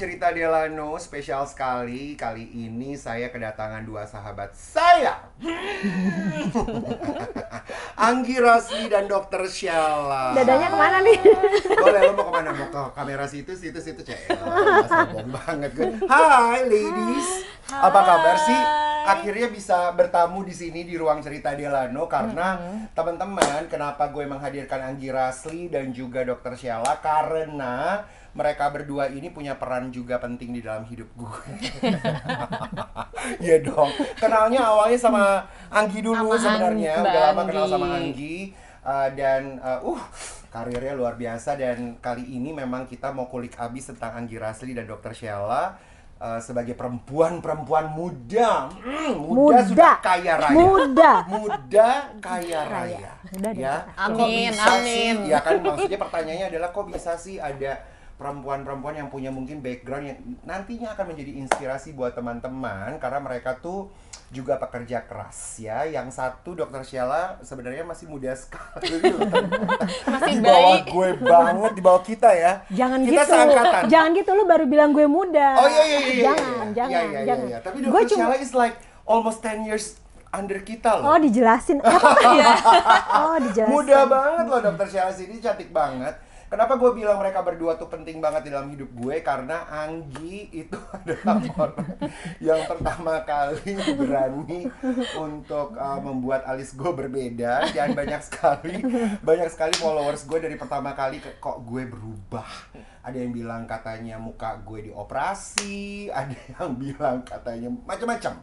cerita Delano spesial sekali. Kali ini saya kedatangan dua sahabat saya. Hmm. Anggi Rosli dan Dokter Shella Dadanya kemana nih? Boleh lo mau kemana? Mau ke kamera situ, situ, situ. Cek, sombong banget gue. Hai ladies. Hai. Apa kabar sih? akhirnya bisa bertamu di sini di ruang cerita Delano karena mm -hmm. teman-teman kenapa gue menghadirkan Anggi Rasli dan juga Dokter Shella karena mereka berdua ini punya peran juga penting di dalam hidup gue. Iya dong. Kenalnya awalnya sama Anggi dulu sebenarnya. Udah lama kenal sama Anggi uh, dan uh, uh karirnya luar biasa dan kali ini memang kita mau kulik abis tentang Anggi Rasli dan Dokter Sheila. Uh, sebagai perempuan-perempuan muda. Mm, muda, muda sudah kaya raya. Muda. Muda kaya raya. raya. Muda ya. Amin, amin. Sih, ya kan maksudnya pertanyaannya adalah kok bisa sih ada perempuan-perempuan yang punya mungkin background yang nantinya akan menjadi inspirasi buat teman-teman karena mereka tuh juga pekerja keras ya. Yang satu dokter Sheila sebenarnya masih muda sekali. masih di bawah baik. gue banget, di bawah kita ya. Jangan kita gitu. Seangkatan. Jangan gitu lu baru bilang gue muda. Oh iya iya iya. iya jangan, iya, jangan, iya, iya, iya jangan. Iya, iya. Tapi dokter cuma... Sheila is like almost 10 years under kita loh. Oh dijelasin apa ya? oh dijelasin. Muda banget loh dokter Sheila sini cantik banget Kenapa gue bilang mereka berdua tuh penting banget di dalam hidup gue? Karena Anggi itu adalah orang yang pertama kali berani untuk uh, membuat alis gue berbeda dan banyak sekali banyak sekali followers gue dari pertama kali ke, kok gue berubah. Ada yang bilang katanya muka gue dioperasi, ada yang bilang katanya macam-macam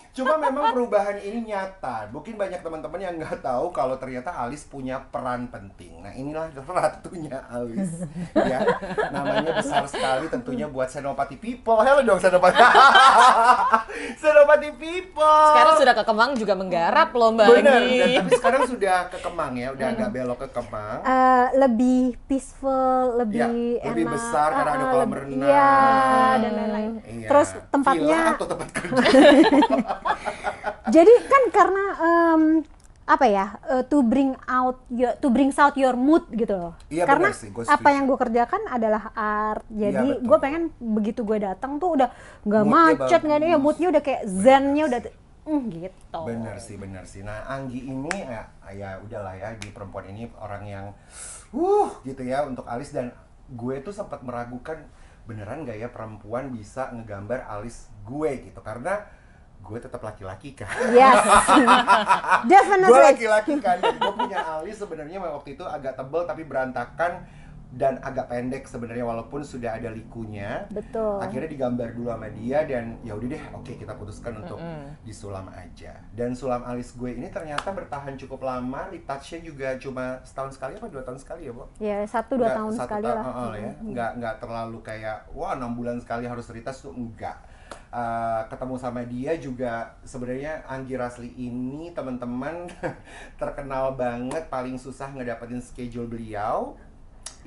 Cuma memang perubahan ini nyata. Mungkin banyak teman-teman yang nggak tahu kalau ternyata alis punya peran penting. Nah inilah ratunya alis. ya, namanya besar sekali tentunya buat senopati people. Halo dong senopati. senopati people. Sekarang sudah ke Kemang juga menggarap lomba mbak. Bener. tapi sekarang sudah ke Kemang ya, udah agak belok ke Kemang. Uh, lebih peaceful, lebih ya, enak. Lebih besar karena ada eh, kolam renang. Ya dan lain-lain. Iya. Terus tempatnya. Vila atau tempat kerja. Jadi kan karena um, apa ya uh, to bring out your, to bring out your mood gitu loh iya, karena sih, gua apa yang gue kerjakan adalah art iya, jadi iya, gue pengen begitu gue datang tuh udah nggak macet nggak ya moodnya udah kayak zennya udah mm, gitu bener sih bener sih nah Anggi ini ya, ya udahlah ya di perempuan ini orang yang uh gitu ya untuk alis dan gue tuh sempat meragukan beneran gak ya perempuan bisa ngegambar alis gue gitu karena gue tetap laki-laki kan. Yes. Definitely. Gue laki-laki kan. Gue punya alis sebenarnya waktu itu agak tebel tapi berantakan dan agak pendek sebenarnya walaupun sudah ada likunya. Betul. Akhirnya digambar dulu sama dia dan ya udah deh, oke okay, kita putuskan untuk mm -hmm. disulam aja. Dan sulam alis gue ini ternyata bertahan cukup lama, retouchnya juga cuma setahun sekali apa dua tahun sekali ya, Bu? Ya satu dua tahun satu sekali ta lah. Uh, uh, ya. Mm -hmm. Nggak nggak terlalu kayak wah enam bulan sekali harus retouch tuh enggak uh, ketemu sama dia juga sebenarnya Anggi Rasli ini teman-teman terkenal banget paling susah ngedapetin schedule beliau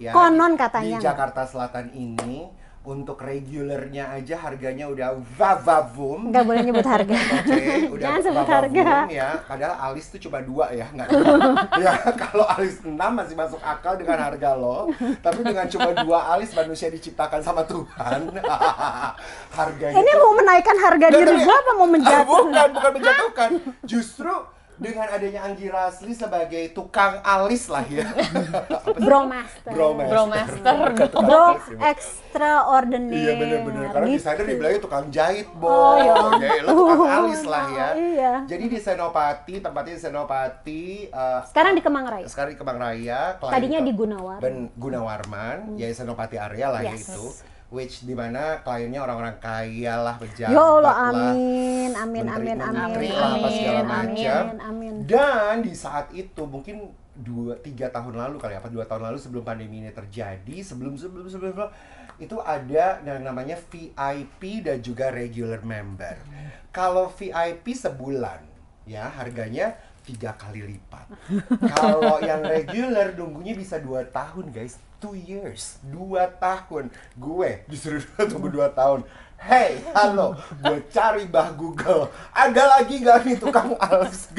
ya konon katanya di Jakarta Selatan ini untuk regulernya aja harganya udah vavavum. Nggak boleh nyebut harga. Oke, udah Jangan sebut harga. ya. Padahal alis tuh cuma dua ya, nggak Ya, kalau alis enam masih masuk akal dengan harga lo. Tapi dengan cuma dua alis manusia diciptakan sama Tuhan. harganya Ini tuh... mau menaikkan harga diri gue apa mau ah, menjatuhkan? Bukan, bukan menjatuhkan. Justru dengan adanya Anggi Rasli sebagai tukang alis lah ya. Bromaster. Bromaster. Bromaster. Bro Bro extraordinary. Iya benar-benar. Karena gitu. desainer dibilangnya tukang jahit, Bo. Oh, iya. Oke, lo tukang uh, alis lah ya. Oh, iya. Jadi di Senopati, tempatnya di Senopati. Uh, sekarang di Kemang Raya. Sekarang di Kemang Raya. Tadinya di Gunawarman. Ben, Gunawarman, hmm. ya Senopati area lah yes. ya itu which mana kliennya orang-orang kaya lah pejabat ya Allah amin lah, amin amin menteri, amin lah, amin, macam amin, amin. dan di saat itu mungkin dua tiga tahun lalu kali ya, apa dua tahun lalu sebelum pandemi ini terjadi sebelum sebelum sebelum, sebelum itu ada yang namanya VIP dan juga regular member hmm. kalau VIP sebulan ya harganya tiga kali lipat. Kalau yang regular nunggunya bisa dua tahun guys, two years, dua tahun. Gue disuruh tunggu dua tahun. Hey, halo, gue cari bah Google. Ada lagi gak nih tukang alus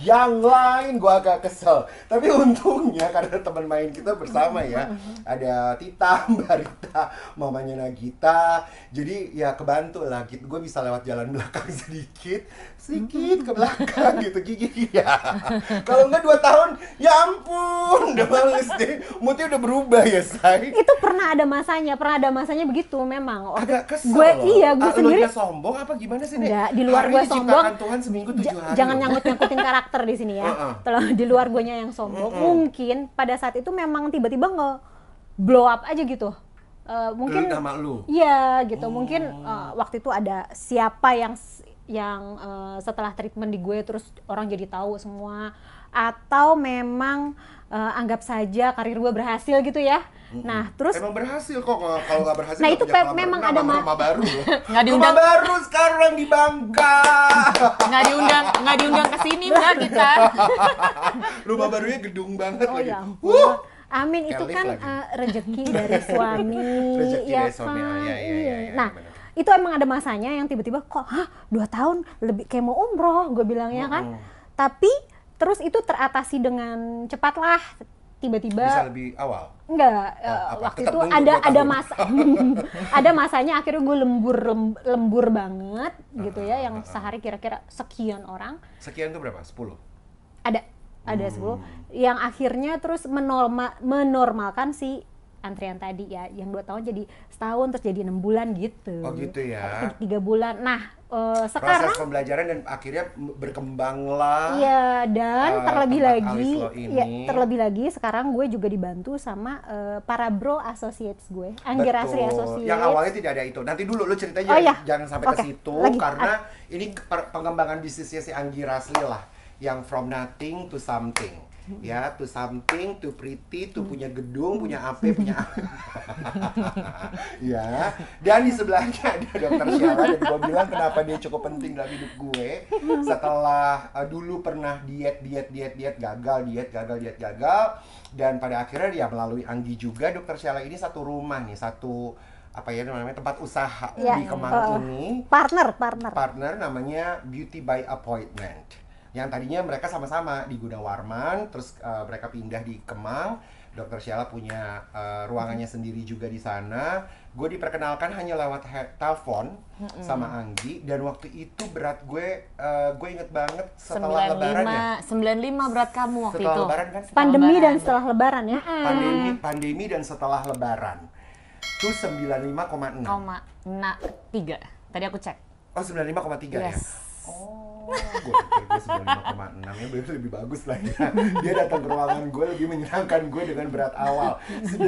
Yang lain gue agak kesel. Tapi untungnya karena teman main kita bersama ya. Ada Tita, Mbak Rita, mamanya Nagita. Jadi ya kebantu lah. Gitu. Gue bisa lewat jalan belakang sedikit. Sedikit ke belakang gitu. Gigi ya. Kalau nggak dua tahun, ya ampun. Udah males deh. Moodnya udah berubah ya, say. Itu pernah ada masanya. Pernah ada masanya begitu memang agak kesel gue loh. iya gue ah, sendiri sombong apa gimana sih nih enggak, di luar gue sombong Tuhan seminggu tujuh hari jangan nyangkut nyangkutin karakter di sini ya uh -uh. di luar gue yang sombong uh -uh. mungkin pada saat itu memang tiba-tiba nge blow up aja gitu uh, mungkin nama lu iya gitu oh. mungkin uh, eh, waktu itu ada siapa yang yang uh, setelah treatment di gue terus orang jadi tahu semua atau memang uh, anggap saja karir gue berhasil gitu ya. Nah, terus emang berhasil kok kalau nggak berhasil. Nah, itu memang ada rumah, rumah baru. nggak diundang. Rumah baru sekarang di Bangka. nggak diundang, nggak diundang ke sini Mbak kita. rumah barunya gedung banget oh, lagi. Ya uh. Amin Kelip itu kan uh, eh, rezeki dari suami, rezeki ya dari suami. Ah, kan. Ya, ya, ya, iya. ya, nah, bener itu emang ada masanya yang tiba-tiba kok hah dua tahun lebih kayak mau umroh gue bilangnya kan mm -hmm. tapi terus itu teratasi dengan cepatlah tiba-tiba bisa lebih awal enggak oh, eh, waktu Tetap itu ada ada masa ada masanya akhirnya gue lembur lembur banget gitu ya yang sehari kira-kira sekian orang sekian itu berapa Sepuluh. ada ada hmm. yang akhirnya terus menorma, menormalkan si antrian tadi ya yang dua tahun jadi setahun terus jadi enam bulan gitu oh gitu ya tiga bulan nah uh, sekarang proses pembelajaran dan akhirnya berkembanglah iya dan uh, terlebih lagi ya terlebih lagi sekarang gue juga dibantu sama uh, para bro associates gue Angger Asri Associates yang awalnya tidak ada itu nanti dulu lo ceritanya oh, iya. jangan sampai okay. ke situ lagi. karena A ah. ini pengembangan bisnisnya si Anggi Rasli lah yang from nothing to something ya to something to pretty to mm. punya gedung punya apa mm. punya ya dan di sebelahnya ada dokter Syara dan gue bilang kenapa dia cukup penting dalam hidup gue setelah uh, dulu pernah diet diet diet diet gagal diet gagal diet gagal dan pada akhirnya dia melalui Anggi juga dokter Syara ini satu rumah nih satu apa ya namanya tempat usaha ya, di Kemang uh, ini partner partner partner namanya Beauty by Appointment yang tadinya mereka sama-sama di warman, terus uh, mereka pindah di Kemang Dokter Syala punya uh, ruangannya sendiri juga di sana. Gue diperkenalkan hanya lewat telepon sama Anggi dan waktu itu berat gue uh, gue inget banget setelah 95, lebaran ya. 95 berat kamu waktu setelah itu. Lebaran kan? Setelah pandemi lebaran. dan setelah lebaran ya. Pandemi pandemi dan setelah lebaran. Itu 95,6. Koma 3. Tadi aku cek. Oh, 95,3 ya? yes. ya. Oh gue pikir gue lima koma ya lebih lebih bagus lah ya. dia datang ke ruangan gue lebih menyenangkan gue dengan berat awal 95,3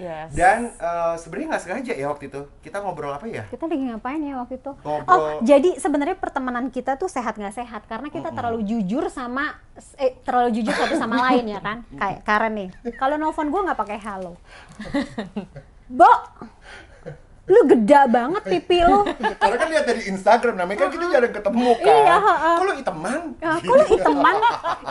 yes. dan uh, sebenarnya nggak sengaja ya waktu itu kita ngobrol apa ya kita lagi ngapain ya waktu itu ngobrol. oh jadi sebenarnya pertemanan kita tuh sehat nggak sehat karena kita mm -mm. terlalu jujur sama eh, terlalu jujur satu sama lain ya kan kayak Karen nih kalau nelfon gue nggak pakai halo bo lu geda banget pipi lu karena kan lihat dari Instagram namanya kan kita jarang ketemu kan iya, uh, uh. kalau iteman nah, lu iteman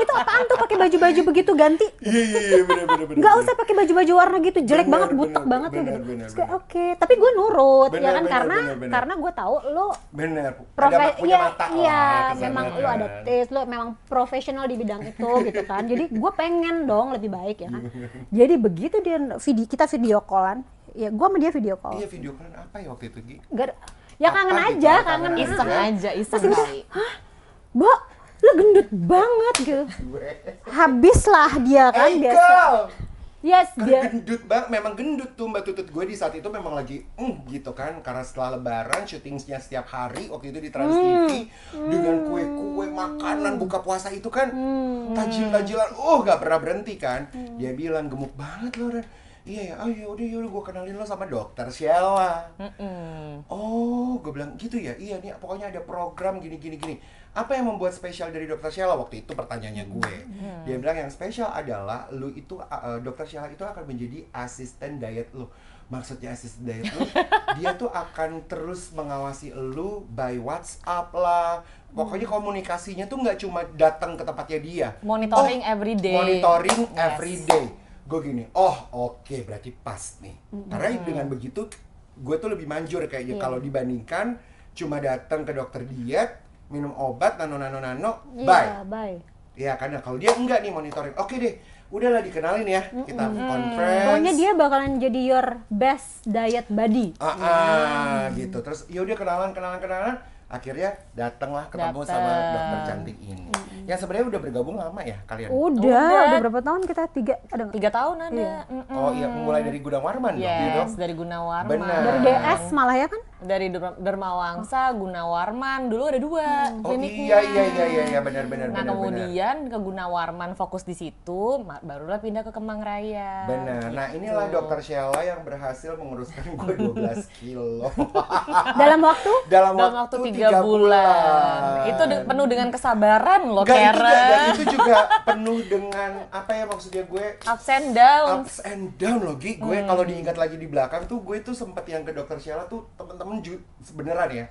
itu apaan tuh pakai baju-baju begitu ganti iya iya iya benar nggak usah pakai baju-baju warna gitu jelek banget butek banget bener, gitu oke tapi gue nurut ya bener, ya kan karena karena gue tahu lu bener profes iya mata iya oh, memang lu kan? ada tes lu memang profesional di bidang itu gitu kan jadi gue pengen dong lebih baik ya kan jadi begitu dia video kita video callan ya gue sama dia video call iya video call apa ya waktu itu Gi? Gak, ya kangen gitu, aja kangen, kangen iseng aja iseng kali hah bo lu gendut banget gitu habislah dia kan hey, biasa Yes, karena dia gendut banget, memang gendut tuh Mbak Tutut gue di saat itu memang lagi mm, gitu kan karena setelah lebaran syutingnya setiap hari waktu itu di Trans TV mm. dengan hmm. kue-kue makanan buka puasa itu kan mm. tajil-tajilan oh uh, gak pernah berhenti kan mm. dia bilang gemuk banget loh Ren iya ya udah yaudah yaudah gue kenalin lo sama dokter Sheila mm oh gue bilang gitu ya iya nih pokoknya ada program gini gini gini apa yang membuat spesial dari dokter Sheila waktu itu pertanyaannya gue mm. dia bilang yang spesial adalah lu itu uh, dokter Sheila itu akan menjadi asisten diet lo maksudnya asisten diet lu dia tuh akan terus mengawasi lu by WhatsApp lah pokoknya mm. komunikasinya tuh nggak cuma datang ke tempatnya dia monitoring oh, every day monitoring yes. every day gue gini oh oke okay, berarti pas nih mm-hmm. karena dengan begitu gue tuh lebih manjur kayaknya yeah. kalau dibandingkan cuma datang ke dokter diet minum obat nano nano nano yeah, bye bye ya karena kalau dia enggak nih monitoring oke okay deh udahlah dikenalin ya kita mm-hmm. conference pokoknya dia bakalan jadi your best diet buddy ah, ah mm. gitu terus yaudah kenalan kenalan kenalan akhirnya datanglah ketemu Dateng. sama dokter cantik ini. Mm-hmm. Yang sebenarnya udah bergabung lama ya kalian? Udah, udah, udah berapa tahun kita? Tiga, ada Tiga tahun ada. Iya. Ya. Mm-mm. Oh iya, mulai dari Gudang Warman yes, dong? Yes, dari Gunawarman. Benar. Dari DS malah ya kan? Dari Dermawangsa, Gunawarman, dulu ada dua hmm. kliniknya. Oh iya, iya, iya, iya, benar-benar. Iya, nah benar, kemudian benar. ke Gunawarman fokus di situ, barulah pindah ke Kemang Raya. Benar, nah gitu. inilah dokter Sheila yang berhasil menguruskan gue 12 kilo. Dalam waktu? Dalam, Dalam waktu tiga, bulan. bulan. Itu de- penuh dengan kesabaran loh, Gak, Karen. Itu, gak, itu juga penuh dengan apa ya maksudnya gue ups and down. Ups and down loh, Gi. Gue hmm. kalau diingat lagi di belakang tuh gue tuh sempat yang ke dokter Sheila tuh temen-temen sebenarnya ya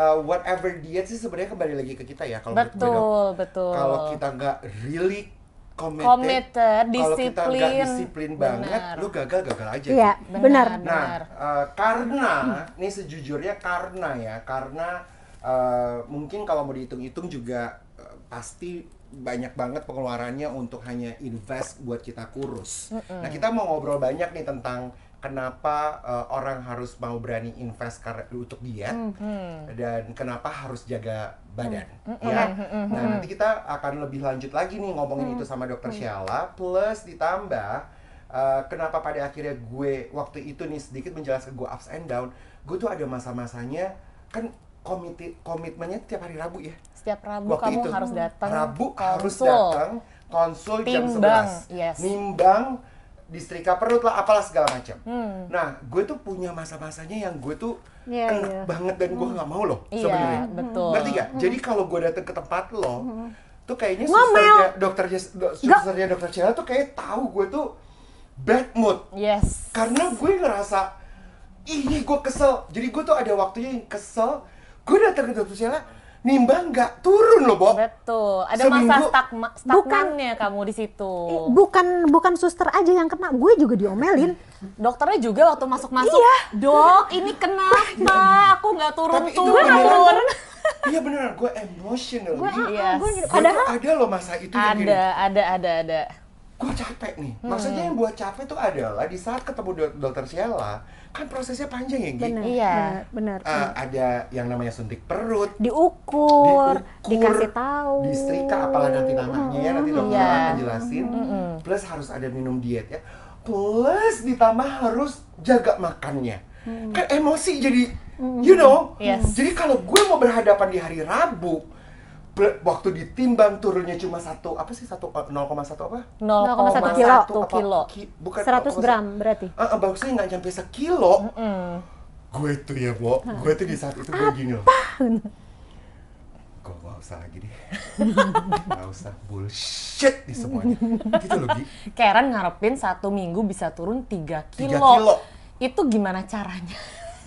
uh, whatever diet sih sebenarnya kembali lagi ke kita ya kalau betul betul kalau kita nggak really committed, committed disiplin. Kalau kita nggak disiplin banget, lu gagal gagal aja. Iya, benar. Nah, Uh, karena ini sejujurnya karena ya, karena uh, mungkin kalau mau dihitung-hitung juga uh, pasti banyak banget pengeluarannya untuk hanya invest buat kita kurus. Mm -mm. Nah, kita mau ngobrol banyak nih tentang kenapa uh, orang harus mau berani invest karena untuk diet hmm, hmm. dan kenapa harus jaga badan hmm. hmm ya. Hmm. hmm nah, nanti kita akan lebih lanjut lagi nih ngomongin hmm. itu sama dokter hmm. Sheila plus ditambah Uh, kenapa pada akhirnya gue waktu itu nih sedikit menjelaskan gue ups and down gue tuh ada masa-masanya kan komit komitmennya tiap hari Rabu ya setiap Rabu waktu kamu itu, harus datang Rabu konsul. harus datang konsul Timbang. jam 11 yes. nimbang distrika perut lah apalah segala macam hmm. nah gue tuh punya masa-masanya yang gue tuh yeah, enak yeah. banget dan gue hmm. nggak mau loh yeah, iya, betul berarti gak hmm. jadi kalau gue datang ke tempat lo hmm. tuh kayaknya susternya dokter susternya dokter Cina tuh kayak tahu gue tuh bad mood yes karena gue ngerasa ini gue kesel jadi gue tuh ada waktunya yang kesel gue datang ke dokter Cina, nimbang nggak turun loh, Bob. Betul. Ada Seminggu, masa stag stagnannya kamu di situ. bukan bukan suster aja yang kena, gue juga diomelin. Dokternya juga waktu masuk-masuk. Iya. Dok, ini kenapa? Aku nggak turun-turun. turun. Iya beneran, gue emotional. Gue ah, ah, yes. Iya. ada loh masa itu ada, gitu? Ada, ada, ada, Gue capek nih. Hmm. yang buat capek tuh adalah di saat ketemu dokter dokter Sheila, kan prosesnya panjang ya, gitu. iya. benar. Uh, ada yang namanya suntik perut, diukur, diukur dikasih tahu, disetrika apalah nanti namanya ya, nanti dokter iya. akan jelasin. Mm-hmm. Plus harus ada minum diet ya. Plus ditambah harus jaga makannya. Mm. Kan emosi jadi you know. Yes. Jadi kalau gue mau berhadapan di hari Rabu, waktu ditimbang turunnya cuma satu apa sih satu eh, nol koma satu apa 0,1 kilo tuh kilo ki, bukan 100 gram berarti ah uh, ah, bagusnya nggak sampai sekilo mm -mm. gue tuh ya bo nah. gue tuh di saat itu gue gini loh gue gak usah lagi deh gak usah bullshit di semuanya gitu loh Gi Karen ngarepin satu minggu bisa turun tiga kilo 3 kilo itu gimana caranya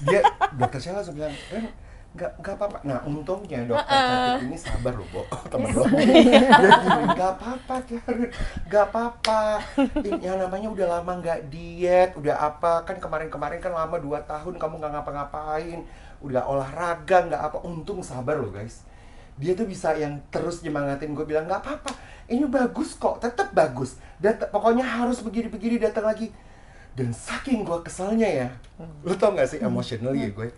dia dokter saya langsung bilang eh, gak nggak apa-apa. Nah untungnya dokter cantik ini sabar loh, Bo. Temen lo. gak apa-apa, iya. ya, nggak apa-apa. Yang namanya udah lama gak diet, udah apa kan kemarin-kemarin kan lama 2 tahun kamu gak ngapa-ngapain, udah olahraga gak apa. Untung sabar loh guys. Dia tuh bisa yang terus nyemangatin gue bilang gak apa-apa. Ini bagus kok, tetap bagus. dan pokoknya harus begini-begini datang lagi. Dan saking gue keselnya ya, hmm. lo tau gak sih emotional ya gue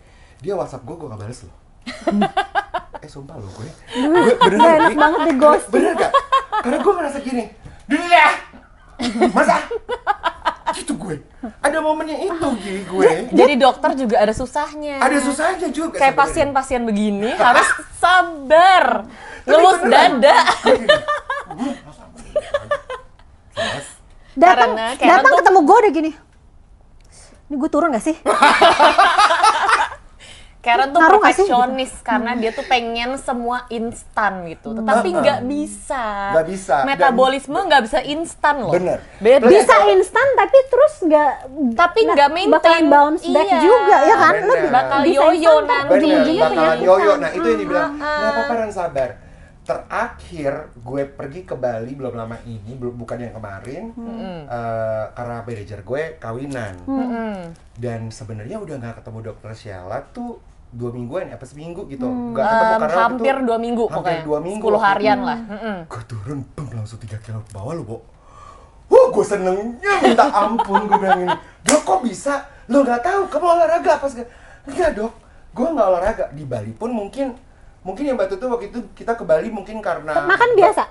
dia WhatsApp gue gue gak balas loh eh sumpah loh gue gue beneran enak banget di ghost bener gak karena gue merasa gini dulu ya masa itu gue ada momennya itu gini gue ya, jadi dokter juga ada susahnya ada susahnya juga kayak pasien-pasien begini harus sabar lulus dada datang datang ketemu gue udah gini ini gue turun gak sih Karen tuh perfeksionis karena dia tuh pengen semua instan gitu, hmm. tetapi nggak bisa. Nggak bisa. Metabolisme nggak bisa instan loh. Bener. Beda. Bisa instan tapi terus nggak. Tapi nggak maintain. Bakal bounce back iya. juga ya kan? Bener. Lebih bakal yoyo nanti. Bakal yo yoyo. Nah itu yang dibilang. Uh -huh. Nah apa dan sabar terakhir gue pergi ke Bali belum lama ini bukan yang kemarin hmm. uh, karena manajer gue kawinan hmm. dan sebenarnya udah nggak ketemu dokter Sheila tuh dua mingguan ya, apa seminggu gitu hmm, gak ketemu karena hampir itu, dua minggu hampir pokoknya dua minggu 10 harian lah gue turun bang langsung tiga kilo ke bawah lo bo Wah, gue senengnya minta ampun gue bilang ini. Dok, kok bisa? Lo nggak tahu? Kamu olahraga apa? Enggak dok, gue nggak olahraga. Di Bali pun mungkin, mungkin yang batu tuh waktu itu kita ke Bali mungkin karena makan biasa.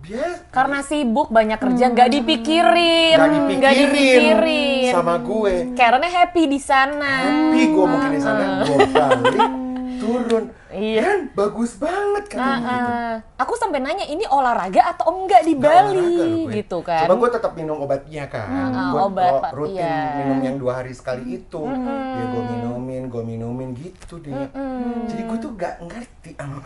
Biasa. Karena sibuk banyak kerja, hmm. nggak hmm. dipikirin, nggak dipikirin, gak dipikirin sama gue. Karena happy di sana. Happy gue mungkin di sana bagus banget kan uh, uh, gitu. Ah, ah. Aku sampai nanya ini olahraga atau enggak di enggak Bali olahraga, gitu kan. Cuma gue tetap minum obatnya kan. Hmm, gua ah, obat gua rutin iya. minum yang dua hari sekali itu. Hmm. Ya gue minumin, gue minumin gitu deh. Hmm, hmm. Jadi gue tuh gak ngerti sama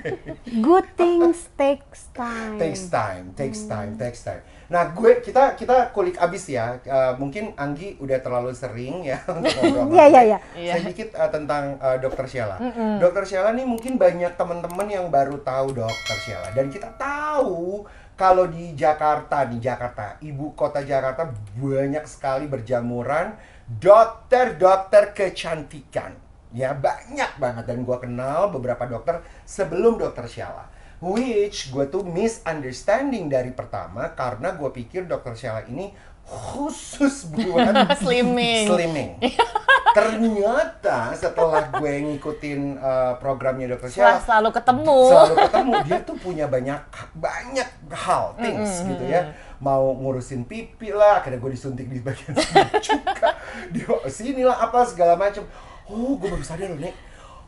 Good things takes time. Takes time, takes time, takes time. Nah, gue kita kita kulik abis ya. Uh, mungkin Anggi udah terlalu sering ya untuk ngobrol. Iya, iya, iya, iya. Sedikit uh, eh, tentang uh, Dokter Sheila. Mm -hmm. Dokter Sheila nih mungkin banyak teman-teman yang baru tahu Dokter Sheila dan kita tahu kalau di Jakarta, di Jakarta, ibu kota Jakarta banyak sekali berjamuran dokter-dokter kecantikan. Ya, banyak banget dan gue kenal beberapa dokter sebelum Dokter Sheila Which gue tuh misunderstanding dari pertama karena gue pikir dokter Sheila ini khusus buat slimming. slimming. Ternyata setelah gue ngikutin uh, programnya dokter Sheila selalu ketemu. Selalu ketemu dia tuh punya banyak banyak hal things mm -hmm. gitu ya. Mau ngurusin pipi lah, akhirnya gue disuntik di bagian sini juga. Di sini lah apa segala macam. Oh, gue baru sadar loh, Nek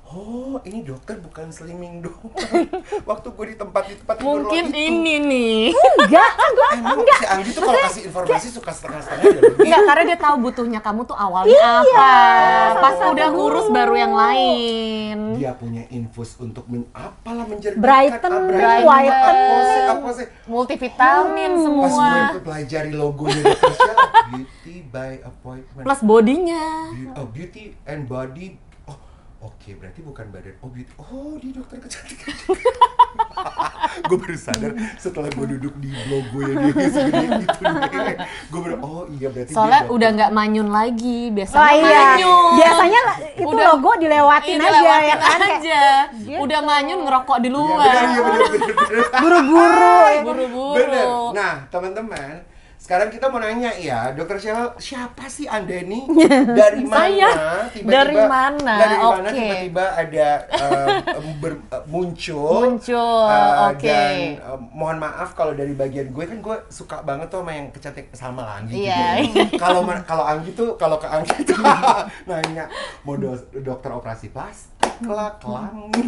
Oh, ini dokter bukan slimming dokter. Waktu gue di tempat di tempat Mungkin itu. ini nih. Enggak, enggak. Kan emang enggak. si Anggi tuh kalau kasih informasi suka setengah-setengah Enggak, karena dia tahu butuhnya kamu tuh awalnya iya, apa. Pas udah ngurus baru yang lain. Dia punya infus untuk men apalah menjernihkan. Brighten, ah, brighten, apa Multivitamin hmm, semua. Pas gue pelajari logonya Beauty by appointment. Plus bodinya. Be oh, beauty and body Oke, okay, berarti bukan badan. Oh, beauty. Gitu. Oh, di dokter kecantikan. gue baru sadar setelah gue duduk di blog gue yang dia gitu Gue baru oh iya berarti soalnya dia udah nggak manyun lagi biasanya oh, iya. manyun biasanya itu udah, logo dilewatin iya, aja ya kan aja. Gitu. udah manyun ngerokok di luar iya, buru-buru ya, buru-buru nah teman-teman sekarang kita mau nanya ya, Dokter siapa, siapa sih anda ini iya. Dari mana? Tiba-tiba dari mana? Dari mana okay. tiba-tiba ada uh, ber, uh, muncul? Muncul. Uh, Oke. Okay. Dan uh, mohon maaf kalau dari bagian gue kan gue suka banget tuh sama yang kecantik sama Anggi. Yeah. Gitu ya. Kalau kalau Anggi tuh kalau ke Anggi tuh nanya mau do dokter operasi plastik kelak langit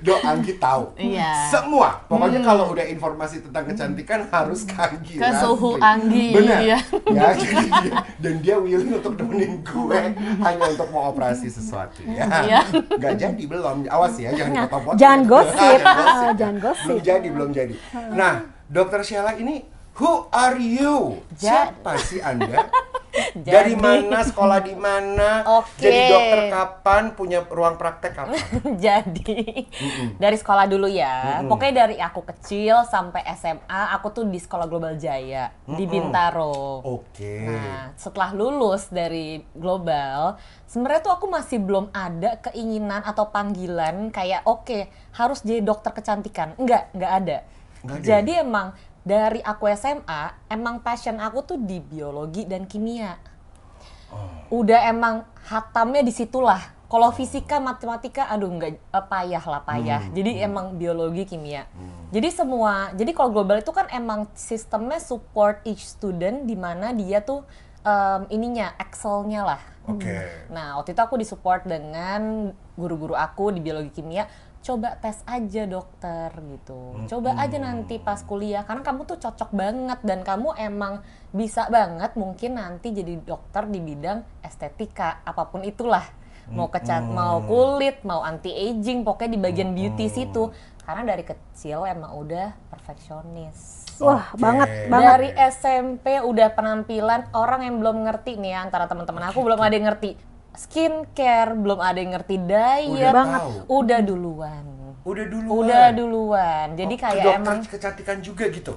Do Anggi tahu iya. semua pokoknya hmm. kalau udah informasi tentang kecantikan hmm. harus Anggi ke Suhu iya. Anggi benar iya. ya dan dia willing untuk nemenin gue hanya untuk mau operasi sesuatu ya iya. nggak jadi belum awas ya jangan potong-potong jangan gosip ah, jangan gosip belum jadi belum jadi nah dokter Sheila ini Who are you? Siapa sih Anda? Jadi. Dari mana, sekolah di mana, okay. jadi dokter kapan, punya ruang praktek kapan. jadi, mm -mm. dari sekolah dulu ya. mm -mm. Pokoknya dari aku kecil sampai SMA, aku tuh di sekolah Global Jaya, mm -mm. di Bintaro. Oke. Okay. Nah, setelah lulus dari Global, sebenarnya tuh aku masih belum ada keinginan atau panggilan kayak, oke, okay, harus jadi dokter kecantikan. Enggak, enggak ada. Enggak ada. Jadi ya? emang dari aku SMA emang passion aku tuh di biologi dan kimia. Oh. Udah emang hatamnya disitulah. Kalau fisika, matematika, aduh nggak eh, payah lah payah. Hmm. Jadi hmm. emang biologi, kimia. Hmm. Jadi semua, jadi kalau global itu kan emang sistemnya support each student di mana dia tuh um, ininya Excelnya lah. Oke. Okay. Hmm. Nah waktu itu aku disupport dengan guru-guru aku di biologi kimia coba tes aja dokter gitu hmm. coba aja nanti pas kuliah karena kamu tuh cocok banget dan kamu emang bisa banget mungkin nanti jadi dokter di bidang estetika apapun itulah mau kecat hmm. mau kulit mau anti aging pokoknya di bagian beauty situ karena dari kecil emang udah perfeksionis wah banget banget dari SMP udah penampilan orang yang belum ngerti nih ya, antara teman-teman aku belum ada yang ngerti skincare, belum ada yang ngerti diet. Udah banget. Udah duluan. Udah duluan. Udah duluan. Jadi oh, kayak ke dokter emang kecantikan juga gitu.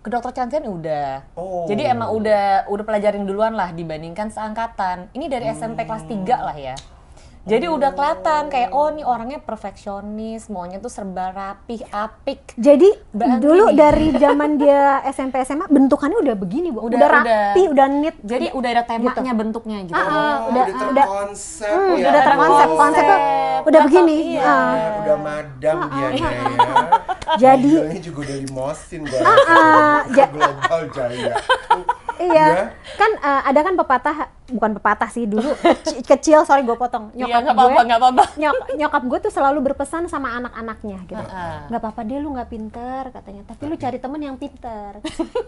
Ke dokter kecantikan udah. Oh. Jadi emang udah udah pelajarin duluan lah dibandingkan seangkatan. Ini dari SMP kelas 3 lah ya. Jadi udah kelihatan kayak oh nih orangnya perfeksionis, maunya tuh serba rapih, apik. Jadi dulu nih. dari zaman dia SMP SMA bentukannya udah begini, Udah, udah rapi, udah, udah neat. Jadi udah ada gitu. temanya gitu. bentuknya gitu. Ah, ah oh, udah udah terkonsep hmm, ya. Udah terkonsep, konsep udah, begini. Iya. Ah. Udah madam ah, ah, ya. Jadi ini juga dari Mosin gua. Ah, ah. global iya kan uh, ada kan pepatah bukan pepatah sih dulu kecil, kecil sorry iya, gue potong nyokap iya, gak gue apa, gak apa -apa. Nyok, nyokap gue tuh selalu berpesan sama anak-anaknya gitu Gak apa-apa deh lu nggak pinter katanya tapi lu cari temen yang pinter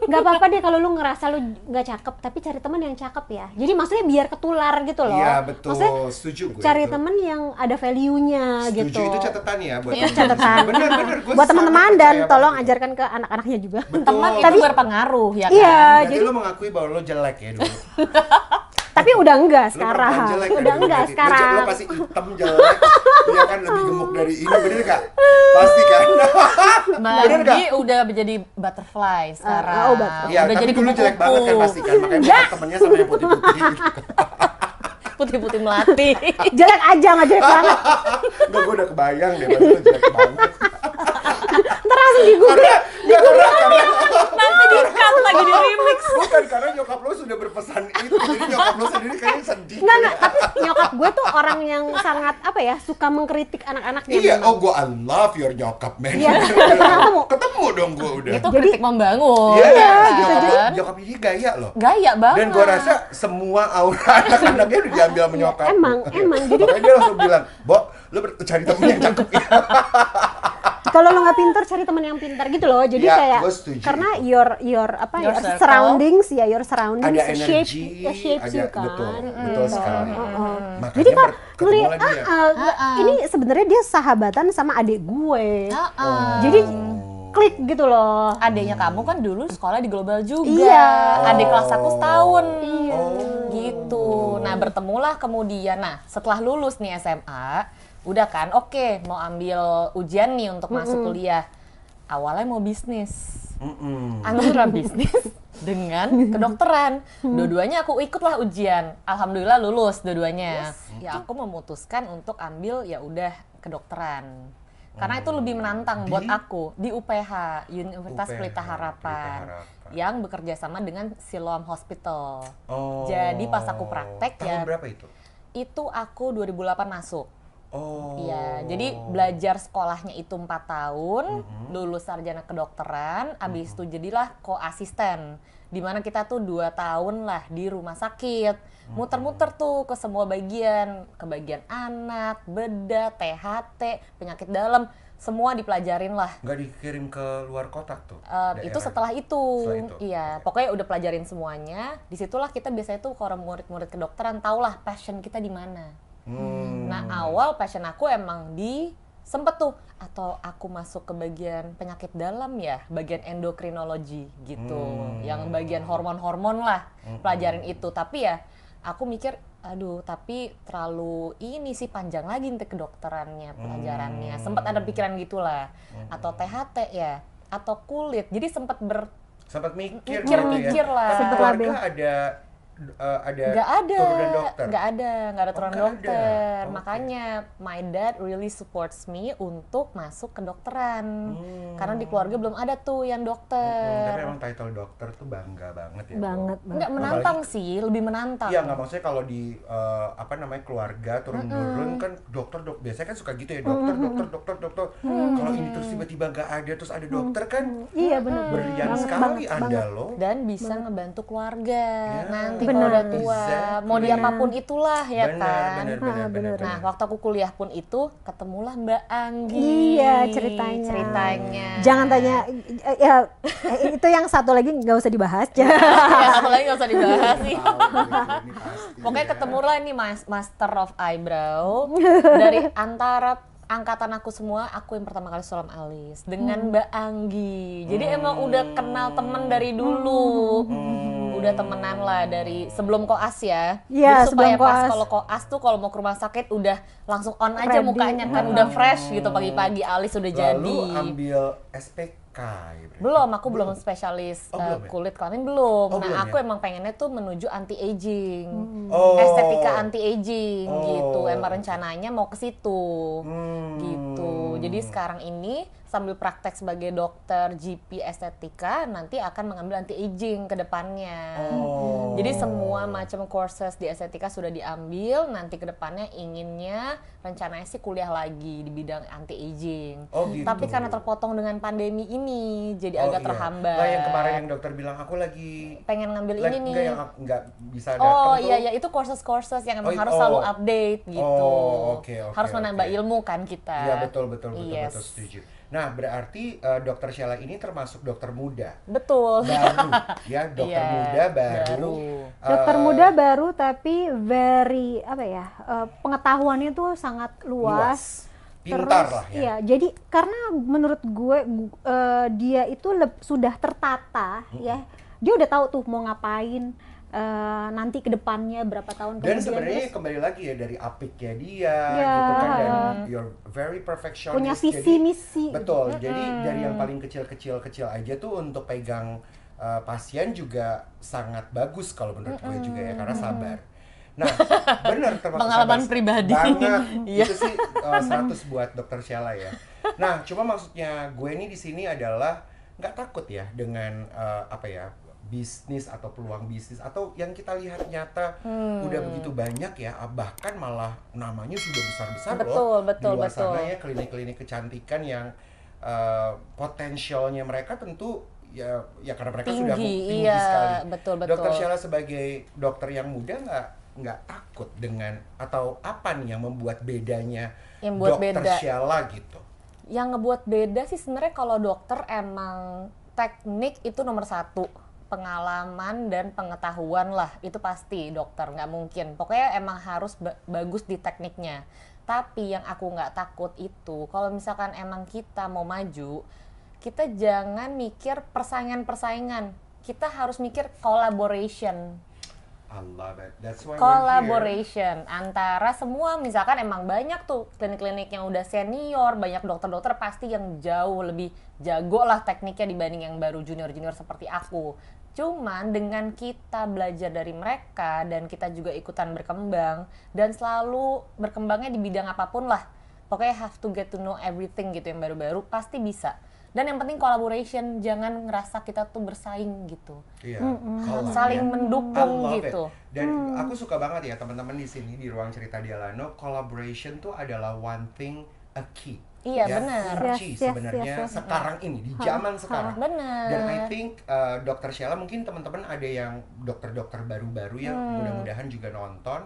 Gak apa-apa deh kalau lu ngerasa lu nggak cakep tapi cari temen yang cakep ya jadi maksudnya biar ketular gitu loh iya betul maksudnya setuju gue cari itu. temen yang ada value-nya setuju, gitu itu catatan ya buat itu catatan bener bener gue buat teman-teman dan tolong ajarkan ke anak-anaknya juga. Betul. Teman tapi, berpengaruh ya iya, kan. Iya, jadi, jadi lu mengaku mengakui bahwa lo jelek ya dulu. Tapi udah enggak sekarang. Lo jelek, ya udah kan? enggak sekarang. Lo, lo pasti hitam jelek. Dia kan lebih gemuk dari ini, bener kak? Pasti kan. bener gak? udah menjadi butterfly eh, sekarang. Uh, oh, butterfly. Ya, udah jadi dulu jelek banget kan pasti kan. Makanya ya. temennya sama yang putih-putih putih-putih melati. jelek aja nggak jelek banget. Enggak, gue udah kebayang deh, baru jelek banget. Ntar langsung di Google. Karena udah berpesan itu jadi nyokap lo sendiri kayaknya sedih nggak nggak tapi nyokap gue tuh orang yang sangat apa ya suka mengkritik anak-anaknya iya memang. oh gue I love your nyokap man iya. ketemu ketemu dong gue udah itu kritik jadi, membangun iya iya gitu, nyokap, jadi, nyokap ini gaya loh gaya banget dan gue rasa semua aura anak-anaknya udah diambil menyokap. nyokap emang emang jadi dia langsung bilang Bo, lo cari temen yang cakep ya kalau lo nggak pinter cari teman yang pintar gitu loh jadi ya, kayak karena your your apa your, your surroundings ya your surroundings ada shape ya, shape ada, you kan betul, mm. betul sekali oh, oh. Makanya jadi kan ngelihat ya. ah, uh, uh, uh, uh. ini sebenarnya dia sahabatan sama adik gue uh, uh. jadi oh. klik gitu loh. Adanya kamu kan dulu sekolah di Global juga. Iya. Adik kelas aku oh. setahun. Iya. Oh. Gitu. Nah, bertemulah kemudian. Nah, setelah lulus nih SMA, udah kan oke okay, mau ambil ujian nih untuk mm -mm. masuk kuliah awalnya mau bisnis mm -mm. antara bisnis dengan kedokteran dua-duanya aku ikutlah ujian alhamdulillah lulus dua-duanya yes. ya aku memutuskan untuk ambil ya udah kedokteran karena itu lebih menantang di? buat aku di UPH Universitas UPH, Pelita Harapan, Harapan yang bekerja sama dengan Siloam Hospital. Oh. Jadi pas aku praktek Tahun ya. berapa itu? Itu aku 2008 masuk. Iya, oh. Iya, jadi belajar sekolahnya itu empat tahun, mm-hmm. lulus sarjana kedokteran, abis mm-hmm. itu jadilah koasisten. mana kita tuh dua tahun lah di rumah sakit, mm-hmm. muter-muter tuh ke semua bagian, ke bagian anak, bedah, THT, penyakit dalam, semua dipelajarin lah. Gak dikirim ke luar kota tuh? Uh, itu setelah itu, itu. iya. Okay. Pokoknya udah pelajarin semuanya. Disitulah kita biasanya tuh kalau murid-murid kedokteran, tahulah passion kita di mana. Hmm. Nah awal passion aku emang di sempet tuh atau aku masuk ke bagian penyakit dalam ya, bagian endokrinologi gitu, hmm. yang bagian hormon-hormon lah hmm. pelajarin itu. Tapi ya aku mikir, aduh tapi terlalu ini sih panjang lagi nih kedokterannya pelajarannya. Hmm. Sempet ada pikiran gitulah, hmm. atau THT ya, atau kulit. Jadi sempet ber sempat mikir mikir, mikir gitu ya. lah. Tapi keluarga ada uh, ada nggak ada turunan dokter nggak ada nggak ada turunan oh, dokter ada. Oh, makanya okay. my dad really supports me untuk masuk ke dokteran hmm. karena di keluarga belum ada tuh yang dokter hmm, tapi emang title dokter tuh bangga banget ya banget nggak menantang Apalagi, sih lebih menantang iya nggak maksudnya kalau di uh, apa namanya keluarga turun turun hmm. kan dokter dok biasanya kan suka gitu ya dokter hmm. dokter dokter dokter hmm. kalau ini terus tiba-tiba nggak ada terus ada dokter kan iya benar berlian sekali banget, ada loh dan bisa banget. ngebantu keluarga yeah. Ya. nanti ketika bener. udah tua exactly. mau dia apapun itulah ya bener, kan bener, bener, nah, bener, bener. nah waktu aku kuliah pun itu ketemulah Mbak Anggi iya ceritanya ceritanya jangan tanya ya eh, itu yang satu lagi nggak usah dibahas ya satu lagi nggak usah dibahas sih pokoknya ketemulah ini mas master of eyebrow dari antara angkatan aku semua aku yang pertama kali sulam alis dengan hmm. Mbak Anggi. Jadi hmm. emang udah kenal temen dari dulu. Hmm udah temenan lah dari sebelum koas ya. Iya, supaya sebelum koas. pas kalau koas tuh kalau mau ke rumah sakit udah langsung on aja Ready. mukanya kan nah. udah fresh gitu pagi-pagi alis udah Lalu jadi. ambil SPK Kai, ya belum, aku belum, belum spesialis oh, eh, ya? kulit kelamin belum. Oh, nah, belum, aku ya? emang pengennya tuh menuju anti aging. Hmm. Oh. Estetika anti aging oh. gitu. Emang oh. rencananya mau ke situ. Hmm. Gitu gitu. Jadi hmm. sekarang ini sambil praktek sebagai dokter GP estetika nanti akan mengambil anti aging ke depannya. Oh. Jadi semua macam courses di estetika sudah diambil, nanti ke depannya inginnya rencananya sih kuliah lagi di bidang anti aging. Oh, gitu. Tapi karena terpotong dengan pandemi ini jadi oh, agak iya. terhambat. Nah, yang kemarin yang dokter bilang aku lagi pengen ngambil lagi, ini nih. Enggak, yang enggak bisa oh, datang. Oh iya iya itu courses-courses yang oh, harus oh. selalu update gitu. Oh, okay, okay, harus menambah ilmu kan kita. Ya, betul betul betul yes. betul setuju. Nah berarti uh, dokter Sheila ini termasuk dokter muda. Betul. Baru ya dokter yeah, muda baru. baru. Uh, dokter muda baru tapi very apa ya uh, pengetahuannya tuh sangat luas. luas. Pintar Terus, lah ya. Iya, jadi karena menurut gue uh, dia itu sudah tertata hmm. ya. Dia udah tahu tuh mau ngapain Eh, nanti ke depannya berapa tahun dan kemudian. Dan sebenarnya terus, kembali lagi ya dari apiknya dia, ya, gitu kan dan you're very perfectionist. Punya visi misi. Betul. Gitu. Jadi dari yang paling kecil-kecil kecil aja tuh untuk pegang uh, pasien juga sangat bagus kalau menurut hmm. gue juga ya karena sabar. Nah, benar termasuk pengalaman sabar pribadi. Banget. Iya. itu sih uh, eh, 100 buat dokter Sheila ya. Nah, cuma maksudnya gue ini di sini adalah nggak takut ya dengan uh, apa ya bisnis atau peluang bisnis atau yang kita lihat nyata hmm. udah begitu banyak ya bahkan malah namanya sudah besar besar betul, loh betul, di luar betul. sana ya klinik-klinik kecantikan yang uh, potensialnya mereka tentu ya ya karena mereka tinggi, sudah tinggi iya, sekali betul, betul. dokter Sheila sebagai dokter yang muda nggak nggak takut dengan atau apa nih yang membuat bedanya yang buat dokter beda. Sheila gitu yang ngebuat beda sih sebenarnya kalau dokter emang teknik itu nomor satu pengalaman dan pengetahuan lah itu pasti dokter nggak mungkin pokoknya emang harus ba bagus di tekniknya tapi yang aku nggak takut itu kalau misalkan emang kita mau maju kita jangan mikir persaingan-persaingan kita harus mikir collaboration I love it. That's why collaboration antara semua misalkan emang banyak tuh klinik-klinik yang udah senior, banyak dokter-dokter pasti yang jauh lebih jago lah tekniknya dibanding yang baru junior-junior seperti aku. Cuman dengan kita belajar dari mereka dan kita juga ikutan berkembang dan selalu berkembangnya di bidang apapun lah. Pokoknya have to get to know everything gitu yang baru-baru pasti bisa. Dan yang penting collaboration, jangan ngerasa kita tuh bersaing gitu. Iya. Mm -hmm. Saling mendukung gitu. Dan mm. aku suka banget ya teman-teman di sini di ruang cerita Dialano, collaboration tuh adalah one thing a key. Iya ya, benar. Kunci iya, yes, sebenarnya yes, yes, yes. sekarang ini di zaman sekarang. Benar. Dan I think uh, dokter Sheila mungkin teman-teman ada yang dokter-dokter baru-baru yang hmm. mudah-mudahan juga nonton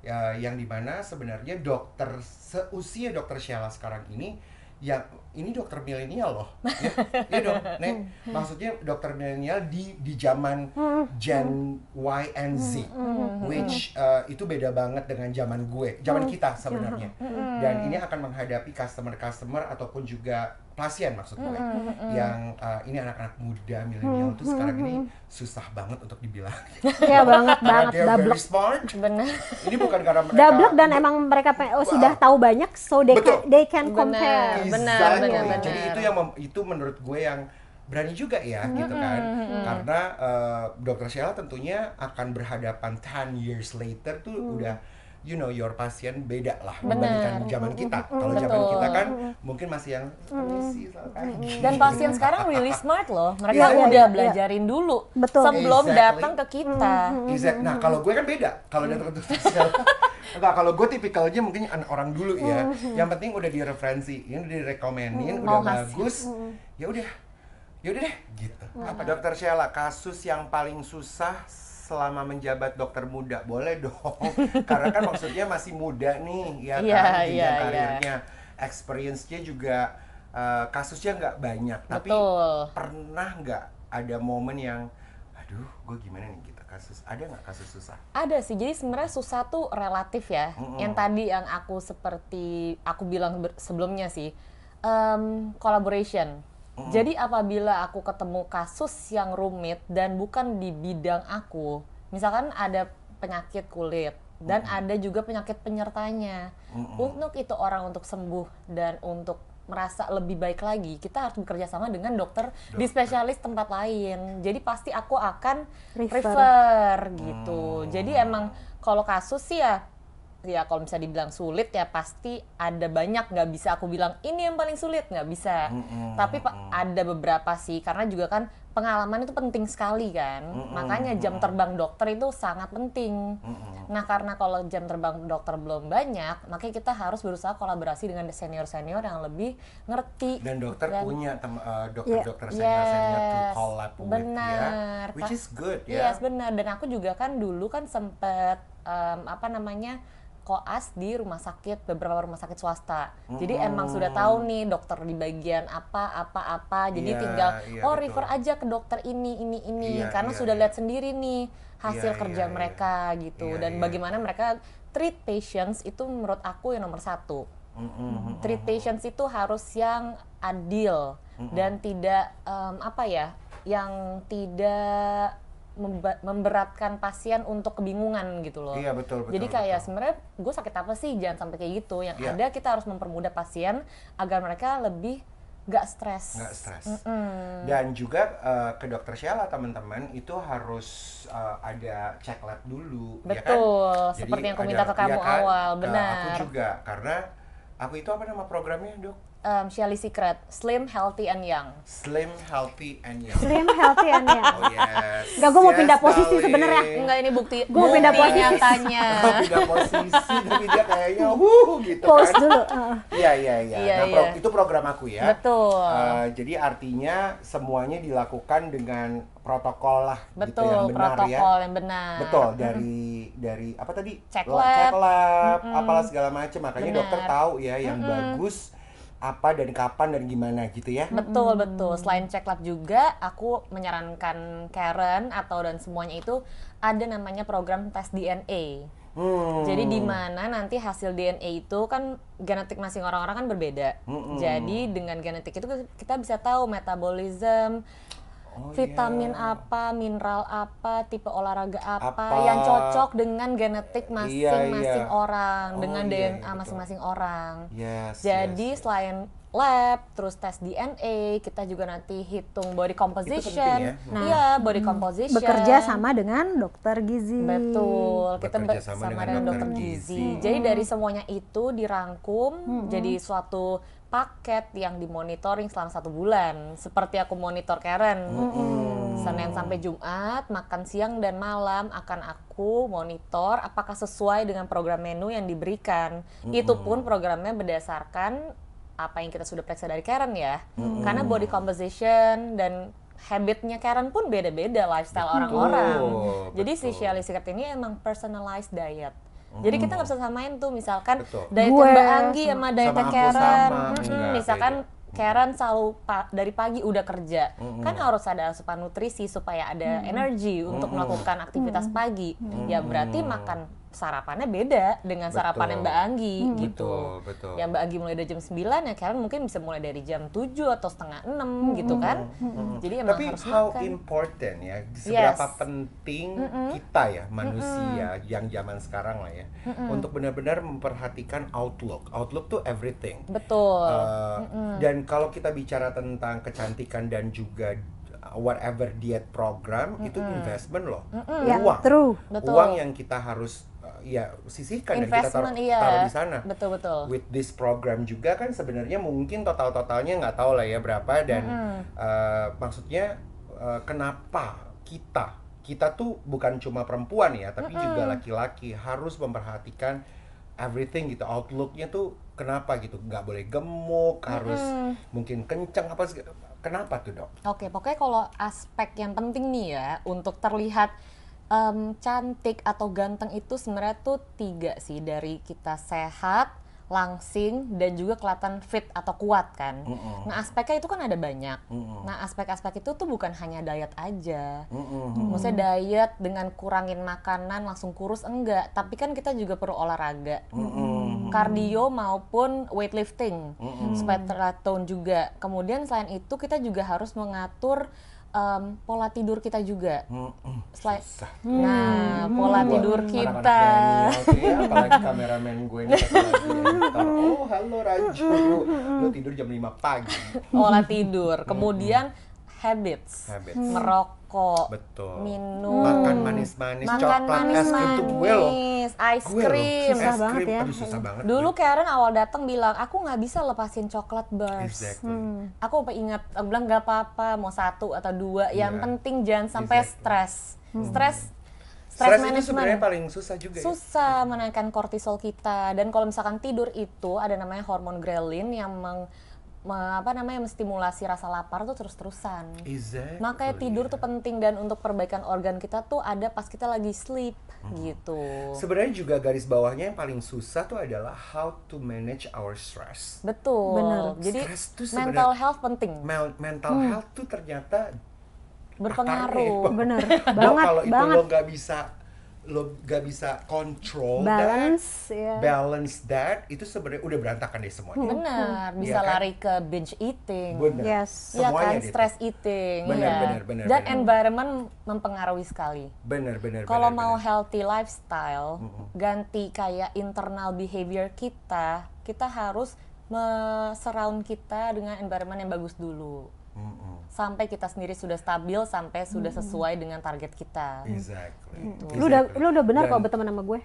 ya yang dimana sebenarnya dokter seusia dokter Sheila sekarang ini ya ini dokter milenial loh ya, ya dok Nek hmm. maksudnya dokter milenial di di zaman Gen Y and Z hmm. Hmm. which uh, itu beda banget dengan zaman gue zaman kita sebenarnya dan ini akan menghadapi customer-customer ataupun juga pasien maksud gue ya. mm -hmm. yang uh, ini anak-anak muda milenial mm -hmm. tuh sekarang ini susah banget untuk dibilang iya banget banget dablek smart benar ini bukan karena mereka dablek dan emang mereka oh, sudah tahu banyak so they betul. can, they can compare benar benar benar jadi itu yang itu menurut gue yang berani juga ya mm -hmm. gitu kan mm-hmm. karena uh, dokter Sheila tentunya akan berhadapan 10 years later tuh mm. udah you know your pasien beda lah dibandingkan zaman kita. Mm-hmm. Kalau zaman kita kan mm-hmm. mungkin masih yang mm-hmm. kan. Dan pasien sekarang really smart loh. Mereka yeah, iya, udah yeah, belajarin yeah. dulu Betul. sebelum exactly. datang ke kita. Exactly. Nah, kalau gue kan beda. Kalau datang ke spesial Enggak, kalau gue tipikalnya mungkin orang dulu ya. Yang penting udah direferensi, ya udah direkomenin, udah bagus. Ya udah. Ya udah deh gitu. Apa dokter Sheila kasus yang paling susah selama menjabat dokter muda boleh dong karena kan maksudnya masih muda nih ya yeah, kan iya, jenjang yeah, karirnya yeah. experience-nya juga uh, kasusnya nggak banyak Betul. tapi pernah nggak ada momen yang aduh gue gimana nih gitu kasus ada nggak kasus susah ada sih jadi sebenarnya susah tuh relatif ya mm -hmm. yang tadi yang aku seperti aku bilang sebelumnya sih um, collaboration jadi apabila aku ketemu kasus yang rumit dan bukan di bidang aku, misalkan ada penyakit kulit dan mm-hmm. ada juga penyakit penyertanya. Mm-hmm. Untuk itu orang untuk sembuh dan untuk merasa lebih baik lagi, kita harus bekerja sama dengan dokter, dokter. di spesialis tempat lain. Jadi pasti aku akan refer, refer gitu. Hmm. Jadi emang kalau kasus sih ya ya kalau bisa dibilang sulit ya pasti ada banyak nggak bisa aku bilang ini yang paling sulit nggak bisa mm-hmm. tapi ada beberapa sih karena juga kan pengalaman itu penting sekali kan mm-hmm. makanya jam terbang dokter itu sangat penting mm-hmm. nah karena kalau jam terbang dokter belum banyak makanya kita harus berusaha kolaborasi dengan senior senior yang lebih ngerti dan dokter dan, punya eh, dokter dokter iya, senior senior yes, to collab ya, benar, ya which is good ya yeah. yes benar dan aku juga kan dulu kan sempet um, apa namanya koas di rumah sakit beberapa rumah sakit swasta. hmm Jadi emang sudah tahu nih dokter di bagian apa apa apa. Jadi yeah, tinggal yeah, oh betul. refer aja ke dokter ini ini ini yeah, karena yeah, sudah yeah. lihat sendiri nih hasil yeah, iya, kerja yeah, mereka yeah. gitu yeah, dan yeah. bagaimana mereka treat patients itu menurut aku yang nomor satu. Mm-hmm. Treat patients itu harus yang adil mm-hmm. dan tidak um, apa ya yang tidak memberatkan pasien untuk kebingungan gitu loh. Iya betul betul. Jadi kayak sebenarnya gue sakit apa sih jangan sampai kayak gitu. Yang iya. ada kita harus mempermudah pasien agar mereka lebih gak stres. Gak stres. Mm -mm. Dan juga uh, ke dokter Sheila teman-teman itu harus uh, ada cek lab dulu. Betul. Ya kan? Jadi seperti yang aku minta ke kamu ya kan? awal, eh, benar. Uh, aku juga karena aku itu apa nama programnya dok? um, Shelly Secret, Slim, Healthy and Young. Slim, Healthy and Young. Slim, Healthy and Young. Oh yes. Enggak, gue mau pindah posisi sebenarnya. Enggak, ini bukti. Gue mau pindah posisi. Nyatanya. pindah posisi, tapi dia kayaknya wuh gitu Post kan. dulu. Iya, uh-uh. iya, iya, iya. Nah, iya. pro itu program aku ya. Betul. Uh, jadi artinya semuanya dilakukan dengan protokol lah betul, gitu yang benar ya. protokol ya. yang benar. Betul, dari mm-hmm. dari apa tadi? Cek lab, cek lab, mm-hmm. apalah segala macam. Makanya benar. dokter tahu ya yang mm-hmm. bagus apa dan kapan dan gimana gitu ya. Betul hmm. betul. Selain cek lab juga aku menyarankan Karen atau dan semuanya itu ada namanya program tes DNA. Hmm. Jadi di mana nanti hasil DNA itu kan genetik masing orang-orang kan berbeda. Hmm. Jadi dengan genetik itu kita bisa tahu metabolisme oh, vitamin yeah. apa, mineral apa, tipe olahraga apa, apa yang cocok dengan genetik iya, masing-masing yeah, yeah. orang, oh, dengan yeah, iya, DNA masing-masing orang. Yes, Jadi yes, selain lab, terus tes DNA, kita juga nanti hitung body composition. Ya. Iya, Nah, yeah, body hmm. composition. Bekerja sama dengan dokter gizi. Betul. kita bekerja sama, sama dengan, dengan dokter gizi. gizi. Hmm. Jadi dari semuanya itu dirangkum hmm. jadi suatu paket yang dimonitoring selama satu bulan. Seperti aku monitor Karen. Mm -hmm. Senin sampai Jumat, makan siang dan malam akan aku monitor apakah sesuai dengan program menu yang diberikan. Mm -hmm. Itu pun programnya berdasarkan apa yang kita sudah periksa dari Karen ya. Mm -hmm. Karena body composition dan habitnya Karen pun beda-beda lifestyle orang-orang. Jadi betul. si Shelly Secret ini emang personalized diet. Jadi kita oh. nggak bisa samain tuh misalkan dietnya diet Mbak Anggi sama diet Karen, hmm, misalkan beda. Karen selalu pa dari pagi udah kerja, -hmm. kan harus ada asupan nutrisi supaya ada -hmm. energi untuk -hmm. melakukan aktivitas -hmm. pagi. -hmm. Ya berarti makan sarapannya beda dengan betul. sarapannya Mbak Anggi hmm. gitu. Betul, betul. Yang Mbak Anggi mulai dari jam 9 ya Karen mungkin bisa mulai dari jam 7 atau setengah 6 hmm. gitu kan. Hmm. hmm. hmm. Jadi emang Tapi harus how makan. important ya seberapa yes. penting hmm. kita ya manusia hmm. yang zaman sekarang lah ya hmm. untuk benar-benar memperhatikan outlook. Outlook tuh everything. Betul. Uh, hmm. dan kalau kita bicara tentang kecantikan dan juga eh, whatever diet program mm -hmm. itu investment loh. Mm -hmm. Uang. Yeah, true. Uang yang kita harus ya sisihkan dan kita taruh, iya. taruh di sana. Betul betul. With this program juga kan sebenarnya mungkin total totalnya nggak tahu lah ya berapa dan hmm. uh, maksudnya uh, kenapa kita kita tuh bukan cuma perempuan ya tapi hmm. juga laki-laki harus memperhatikan everything gitu outlooknya tuh kenapa gitu nggak boleh gemuk harus mungkin kencang apa sih kenapa tuh dok? Oke pokoknya kalau aspek yang penting nih ya untuk terlihat um, cantik atau ganteng itu sebenarnya tuh tiga sih dari kita sehat, langsing dan juga kelihatan fit atau kuat kan. Mm -mm. Nah aspeknya itu kan ada banyak. Mm -mm. Nah aspek-aspek itu tuh bukan hanya diet aja. Mm -mm. Maksudnya diet dengan kurangin makanan langsung kurus enggak, tapi kan kita juga perlu olahraga. Mm -mm. Kardio maupun weightlifting mm -mm. supaya terlihat juga. Kemudian selain itu kita juga harus mengatur um, pola tidur kita juga. Hmm, hmm, Selain, hmm. nah pola hmm. tidur kita. okay, apalagi kameramen gue ini Oh halo Raju, lo tidur jam 5 pagi. Pola tidur, kemudian habits, habits. merokok rokok, Betul. minum, makan manis-manis, makan coklat, manis -manis, es krim Ice cream. Susah es banget krim, ya. Aduh, susah banget. Dulu Karen awal datang bilang, aku nggak bisa lepasin coklat bars. Exactly. Hmm. Aku ingat, aku bilang nggak apa-apa, mau satu atau dua. Iya. Yang yeah. penting jangan sampai exactly. stres. Hmm. Stres Stres itu sebenarnya paling susah juga. Ya. Susah ya? menaikkan kortisol kita dan kalau misalkan tidur itu ada namanya hormon ghrelin yang meng apa namanya menstimulasi rasa lapar tuh terus-terusan. Exactly. Makanya tidur tuh penting dan untuk perbaikan organ kita tuh ada pas kita lagi sleep hmm. gitu. Sebenarnya juga garis bawahnya yang paling susah tuh adalah how to manage our stress. Betul. Benar. Jadi mental health penting. mental hmm. health tuh ternyata berpengaruh. Benar. banget kalau itu lo nggak bisa lo gak bisa control balance that, ya. yeah. balance that itu sebenarnya udah berantakan deh semuanya hmm. benar iya bisa ya, kan? lari ke binge eating benar yes. Iya kan? semuanya ya kan stress eating benar yeah. benar benar dan bener. environment mempengaruhi sekali benar benar kalau mau bener. healthy lifestyle ganti kayak internal behavior kita kita harus surround kita dengan environment yang bagus dulu mm -hmm sampai kita sendiri sudah stabil sampai sudah hmm. sesuai dengan target kita. Exactly. Gitu. Lu udah lu udah benar Dan, kok berteman sama gue.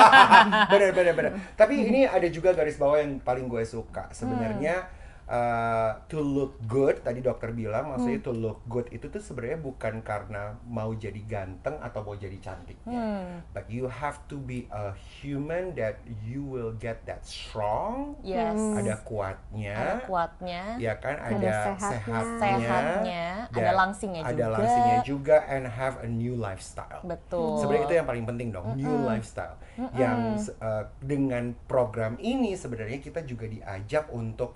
benar benar benar. Tapi ini ada juga garis bawah yang paling gue suka sebenarnya. Hmm uh, to look good tadi dokter bilang maksudnya hmm. to look good itu tuh sebenarnya bukan karena mau jadi ganteng atau mau jadi cantik ya. hmm. but you have to be a human that you will get that strong yes. Hmm. ada kuatnya ada kuatnya ya kan ada, ada sehatnya, sehatnya, sehatnya ada langsingnya ada juga ada langsingnya juga and have a new lifestyle betul sebenarnya itu yang paling penting dong mm new lifestyle mm yang uh, dengan program ini sebenarnya kita juga diajak untuk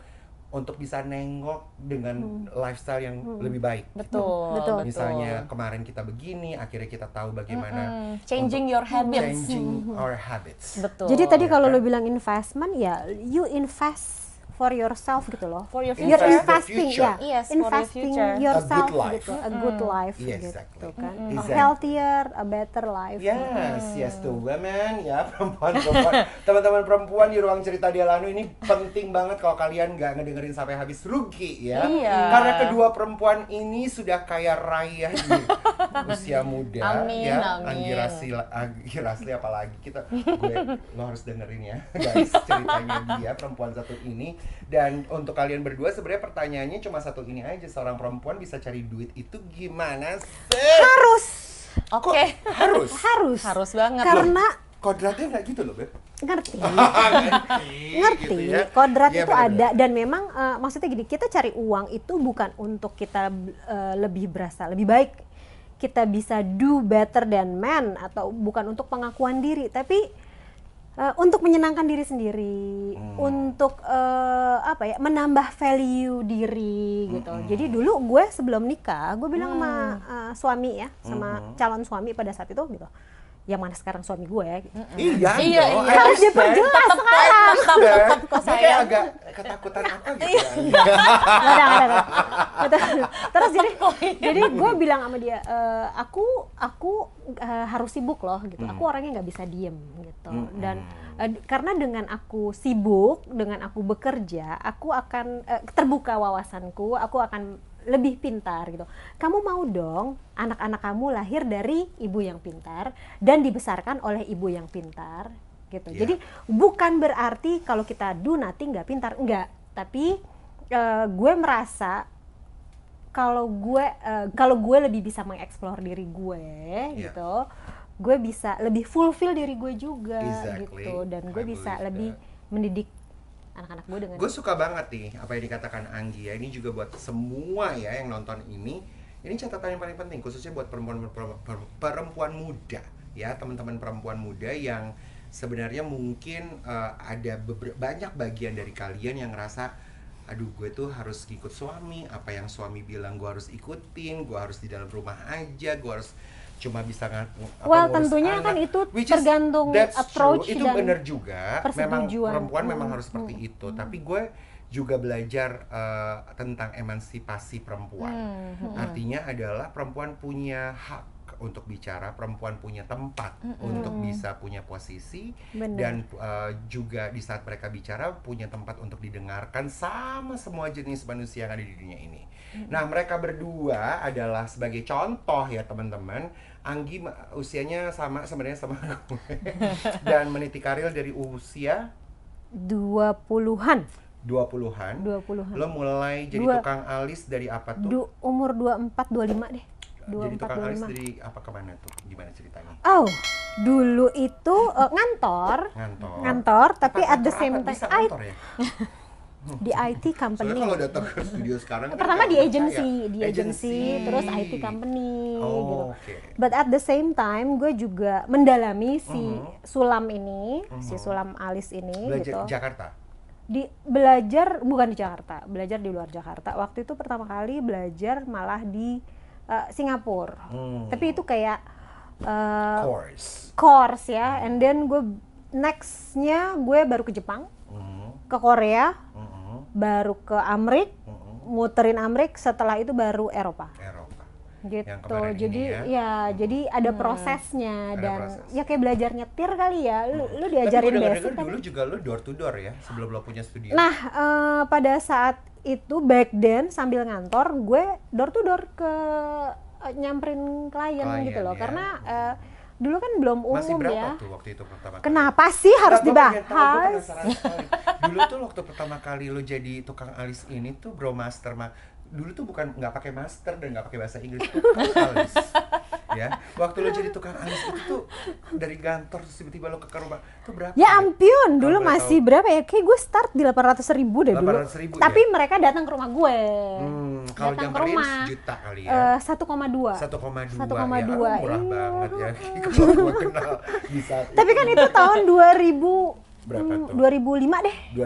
untuk bisa nengok dengan hmm. lifestyle yang hmm. lebih baik. Betul, hmm. betul. Misalnya kemarin kita begini, akhirnya kita tahu bagaimana hmm. hmm. changing your habits. Changing hmm. our habits. Betul. Jadi tadi iya kalau kan? lo bilang investment ya you invest for yourself gitu loh. For your future. You're investing, ya. Yeah. Yes, investing your yourself a good gitu, life. gitu, a good mm. life yes, gitu exactly. kan. Mm. A healthier, a better life. Yes, mm. yes to women ya perempuan perempuan. Teman-teman perempuan di ruang cerita dia lalu ini penting banget kalau kalian nggak ngedengerin sampai habis rugi ya. Iya. Karena kedua perempuan ini sudah kaya raya di usia muda amin, ya. Amin. Anggi Rasli, Anggi apalagi kita gue lo harus dengerin ya guys ceritanya dia perempuan satu ini dan untuk kalian berdua sebenarnya pertanyaannya cuma satu ini aja, seorang perempuan bisa cari duit itu gimana sih? Harus. Oke. Okay. Harus. harus. Harus banget. Karena loh, kodratnya nggak gitu loh, Beb. Ngerti. ngerti. Gitu ya. Kodrat ya, itu -bener. ada dan memang uh, maksudnya gini, kita cari uang itu bukan untuk kita uh, lebih berasa, lebih baik kita bisa do better than men atau bukan untuk pengakuan diri, tapi uh, untuk menyenangkan diri sendiri, hmm. untuk uh, apa ya, menambah value diri gitu. Hmm. Jadi dulu gue sebelum nikah, gue bilang hmm. sama uh, eh, suami ya, sama hmm. calon suami pada saat itu gitu yang mana sekarang suami gue ya. Iya, iya, gitu. iya. harus diperjelas sekarang. Tetap, tetap, iya. kok saya. Kayak agak ketakutan apa gitu. ada, ada, ada. Terus jadi, jadi gue bilang sama dia, eh, aku, aku eh, harus sibuk loh gitu. Aku hmm. orangnya nggak bisa diem gitu. Hmm, Dan hmm. Eh, karena dengan aku sibuk, dengan aku bekerja, aku akan terbuka wawasanku, aku akan lebih pintar gitu. Kamu mau dong anak-anak kamu lahir dari ibu yang pintar dan dibesarkan oleh ibu yang pintar gitu. Yeah. Jadi bukan berarti kalau kita do nothing nggak pintar, enggak. Tapi uh, gue merasa kalau gue uh, kalau gue lebih bisa mengeksplor diri gue yeah. gitu, gue bisa lebih fulfill diri gue juga exactly. gitu dan gue I bisa lebih that. mendidik anak-anak gue dengan gue suka banget nih apa yang dikatakan Anggi ya ini juga buat semua ya yang nonton ini ini catatan yang paling penting khususnya buat perempuan perempuan, muda ya teman-teman perempuan muda yang sebenarnya mungkin uh, ada banyak bagian dari kalian yang ngerasa aduh gue tuh harus ikut suami apa yang suami bilang gue harus ikutin gue harus di dalam rumah aja gue harus cuma bisa apa, well tentunya anak. kan itu Which tergantung approach true. itu dan benar juga memang perempuan hmm. memang harus seperti hmm. itu hmm. tapi gue juga belajar uh, tentang emansipasi perempuan hmm, hmm. artinya adalah perempuan punya hak untuk bicara perempuan punya tempat mm -hmm. untuk bisa punya posisi Bener. dan uh, juga di saat mereka bicara punya tempat untuk didengarkan sama semua jenis manusia yang ada di dunia ini. Mm -hmm. Nah, mereka berdua adalah sebagai contoh ya teman-teman Anggi usianya sama sebenarnya sama aku. Dan meniti karir dari usia dua puluhan. Dua puluhan. Dua puluhan. Lo mulai jadi Dua, tukang alis dari apa tuh? Du, umur 24 lima deh. 24, jadi tukang 25. alis dari apa kemana tuh? Gimana ceritanya? Oh, dulu itu uh, ngantor. Ngantor. Ngantor, tapi at the same time. ngantor ya? di IT company. Soalnya kalau datang ke studio sekarang kan pertama di agency, di agency, agency, terus IT company oh, gitu. Okay. But at the same time gue juga mendalami si uh mhm. -huh. sulam ini, uh mhm. -huh. si sulam alis ini belajar gitu. Jakarta. Di belajar bukan di Jakarta, belajar di luar Jakarta. Waktu itu pertama kali belajar malah di uh, Singapura. Hmm. Tapi itu kayak uh, course. Course ya. Hmm. And then gue nextnya gue baru ke Jepang, hmm. ke Korea, baru ke Amrik, uh -huh. muterin Amrik, setelah itu baru Eropa. Eropa. Gitu. Jadi ya, ya jadi ada hmm. prosesnya ada dan proses. ya kayak belajar nyetir kali ya. Lu, hmm. lu diajarin Tapi basic kan. Dulu juga lu door to door ya sebelum lu punya studio. Nah, uh, pada saat itu back then sambil ngantor gue door to door ke uh, nyamperin klien, gitu klien gitu loh ya. karena uh, dulu kan belum umum Masih berapa ya. tuh waktu itu pertama kali? Kenapa sih harus dibahas? Tahu, dulu tuh waktu pertama kali lo jadi tukang alis ini tuh bro master mah dulu tuh bukan nggak pakai master dan nggak pakai bahasa Inggris itu alis ya waktu lo jadi tukang alis itu tuh dari kantor tiba-tiba lo ke rumah itu berapa ya, ya ampun dulu masih tahu? berapa ya kayak gue start di delapan ratus ribu deh dulu ribu, tapi ya? mereka datang ke rumah gue hmm, kalau datang ke rumah juta kali ya eh, satu koma dua satu koma dua satu koma dua ya. murah iya. banget ya kalau gue kenal bisa tapi kan itu tahun dua ribu berapa hmm, tuh? 2005 deh. 2005 hmm.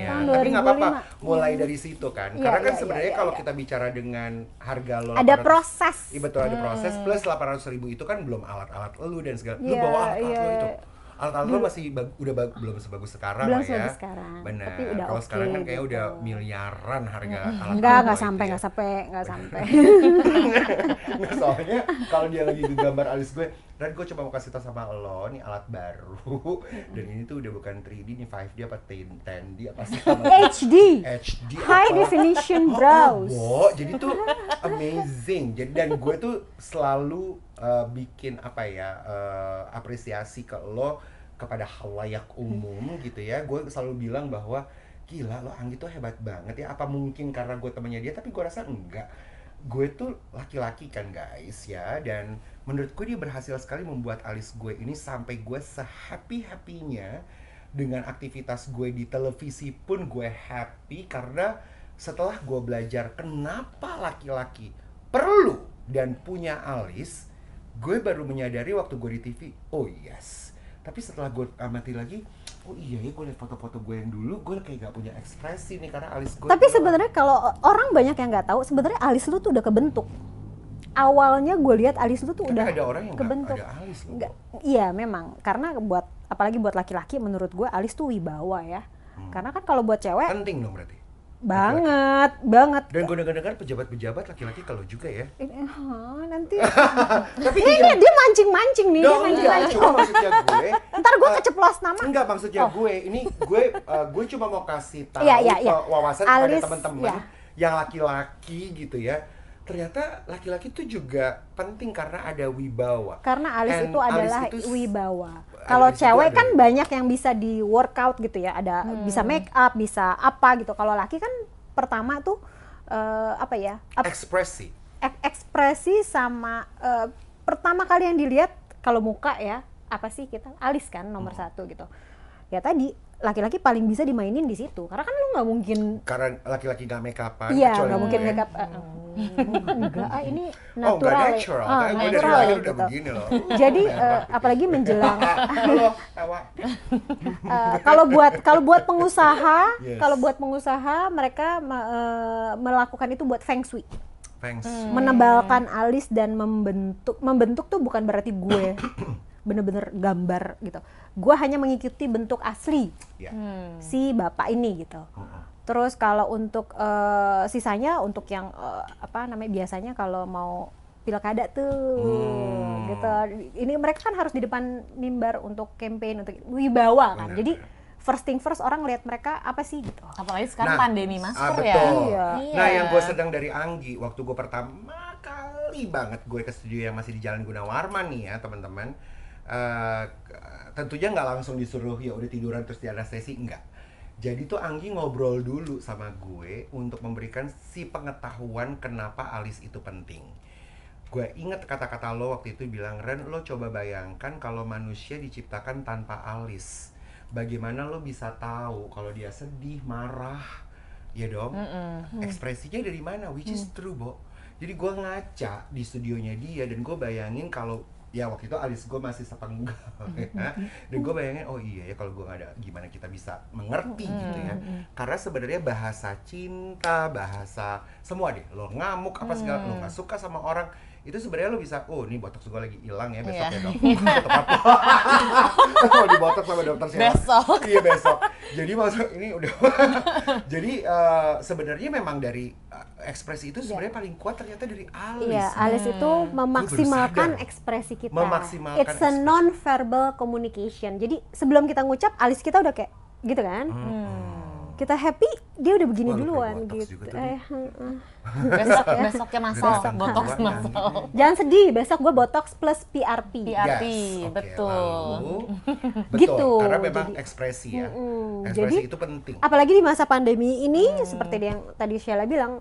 ya. Tahun Tapi nggak apa-apa, mulai dari situ kan. Ya, Karena kan ya, sebenarnya ya, kalau iya. kita bicara dengan harga lo ada proses. Iya betul, ada hmm. proses plus 800 ribu itu kan belum alat-alat lo dan segala. Lo iya, bawa alat-alat lo iya. itu alat-alat lo masih bag, udah bag, belum sebagus sekarang belum lah ya. sekarang. Benar. Tapi udah Kalau okay, sekarang kan kayak gitu. udah miliaran harga hmm. alat Enggak, enggak sampai, enggak sampai, enggak sampai. nah, soalnya kalau dia lagi gambar alis gue, dan gue coba mau kasih tau sama lo nih alat baru dan ini tuh udah bukan 3D nih 5D apa 10D apa sih HD HD high apa? definition brows oh, oh, oh jadi tuh amazing jadi dan gue tuh selalu Eh, bikin apa ya uh, apresiasi ke lo kepada halayak umum hmm. gitu ya gue selalu bilang bahwa gila lo Anggi tuh hebat banget ya apa mungkin karena gue temannya dia tapi gue rasa enggak gue tuh laki-laki kan guys ya dan menurut gue dia berhasil sekali membuat alis gue ini sampai gue sehappy happynya dengan aktivitas gue di televisi pun gue happy karena setelah gue belajar kenapa laki-laki perlu dan punya alis gue baru menyadari waktu gue di TV oh yes tapi setelah gue amati lagi oh iya ya gue liat foto-foto gue yang dulu gue kayak gak punya ekspresi nih karena alis gue tapi sebenarnya kalau orang banyak yang nggak tahu sebenarnya alis lu tuh udah kebentuk awalnya gue lihat alis lu tuh Tapi udah ada orang yang kebentuk. Gak ada alis lu. Gak, iya memang karena buat apalagi buat laki-laki menurut gue alis tuh wibawa ya. Hmm. Karena kan kalau buat cewek penting dong berarti banget banget dan gue dengar-dengar pejabat-pejabat laki-laki kalau juga ya oh, nanti tapi ini dia mancing-mancing nih Dong, dia mancing-mancing cuma maksudnya gue ntar gue eh, keceplos nama enggak maksudnya oh. gue ini gue uh, gue cuma mau kasih iya, iya, tahu yeah, iya. yeah, yeah. wawasan Alis, kepada teman-teman yeah. yang laki-laki gitu ya ternyata laki-laki itu juga penting karena ada wibawa. Karena alis itu adalah alis itu wibawa kalau cewek kan banyak yang bisa di workout gitu ya ada hmm. bisa make up bisa apa gitu kalau laki kan pertama tuh uh, apa ya ap ekspresi ek ekspresi sama uh, pertama kali yang dilihat kalau muka ya apa sih kita alis kan nomor hmm. satu gitu ya tadi laki-laki paling bisa dimainin di situ karena kan lu nggak mungkin karena laki-laki gak make upan iya nggak mungkin make up eh, eh. oh, enggak ah ini oh, natural oh natural uh, natural. gue dari udah gitu. loh jadi uh, apalagi menjelang uh, kalau buat kalau buat pengusaha yes. kalau buat pengusaha mereka uh, melakukan itu buat feng shui Thanks. shui. menebalkan alis dan membentuk membentuk tuh bukan berarti gue bener-bener gambar gitu gue hanya mengikuti bentuk asli yeah. hmm. si bapak ini gitu terus kalau untuk uh, sisanya untuk yang uh, apa namanya biasanya kalau mau pilkada tuh hmm. gitu ini mereka kan harus di depan mimbar untuk campaign untuk wibawa kan Bener. jadi first thing first orang lihat mereka apa sih gitu apalagi sekarang nah, pandemi mas, ah, ya iya. nah yang gue iya. sedang dari Anggi waktu gue pertama kali banget gue ke studio yang masih di Jalan Gunawarman nih ya teman-teman uh, tentunya nggak langsung disuruh ya udah tiduran terus di anestesi enggak jadi tuh Anggi ngobrol dulu sama gue untuk memberikan si pengetahuan kenapa alis itu penting gue inget kata-kata lo waktu itu bilang Ren lo coba bayangkan kalau manusia diciptakan tanpa alis bagaimana lo bisa tahu kalau dia sedih marah ya dong mm -mm. ekspresinya dari mana which is mm. true bo jadi gue ngaca di studionya dia dan gue bayangin kalau ya waktu itu alis gue masih sepenggal mm-hmm. ya. dan gue bayangin oh iya ya kalau gue nggak ada gimana kita bisa mengerti mm-hmm. gitu ya mm-hmm. karena sebenarnya bahasa cinta bahasa semua deh lo ngamuk apa segala lo mm. nggak suka sama orang itu sebenarnya lo bisa oh ini botox gue lagi hilang ya besok yeah. ya dok mau di botox sama dokter siapa besok iya besok jadi maksud ini udah jadi uh, sebenarnya memang dari uh, ekspresi itu sebenarnya yeah. paling kuat ternyata dari alis iya yeah, alis hmm. itu memaksimalkan ekspresi kita memaksimalkan it's a non verbal communication jadi sebelum kita ngucap alis kita udah kayak gitu kan hmm. Hmm kita happy dia udah begini Wah, duluan gitu. Eh, uh, besok iya. besoknya masal, besok botox masal. Jangan sedih, besok gue botox plus PRP. PRP, yes, okay, betul. Lalu, gitu. betul. gitu. Karena memang jadi, ekspresi ya. Mm, ekspresi jadi, itu penting. Apalagi di masa pandemi ini hmm. seperti yang tadi Sheila bilang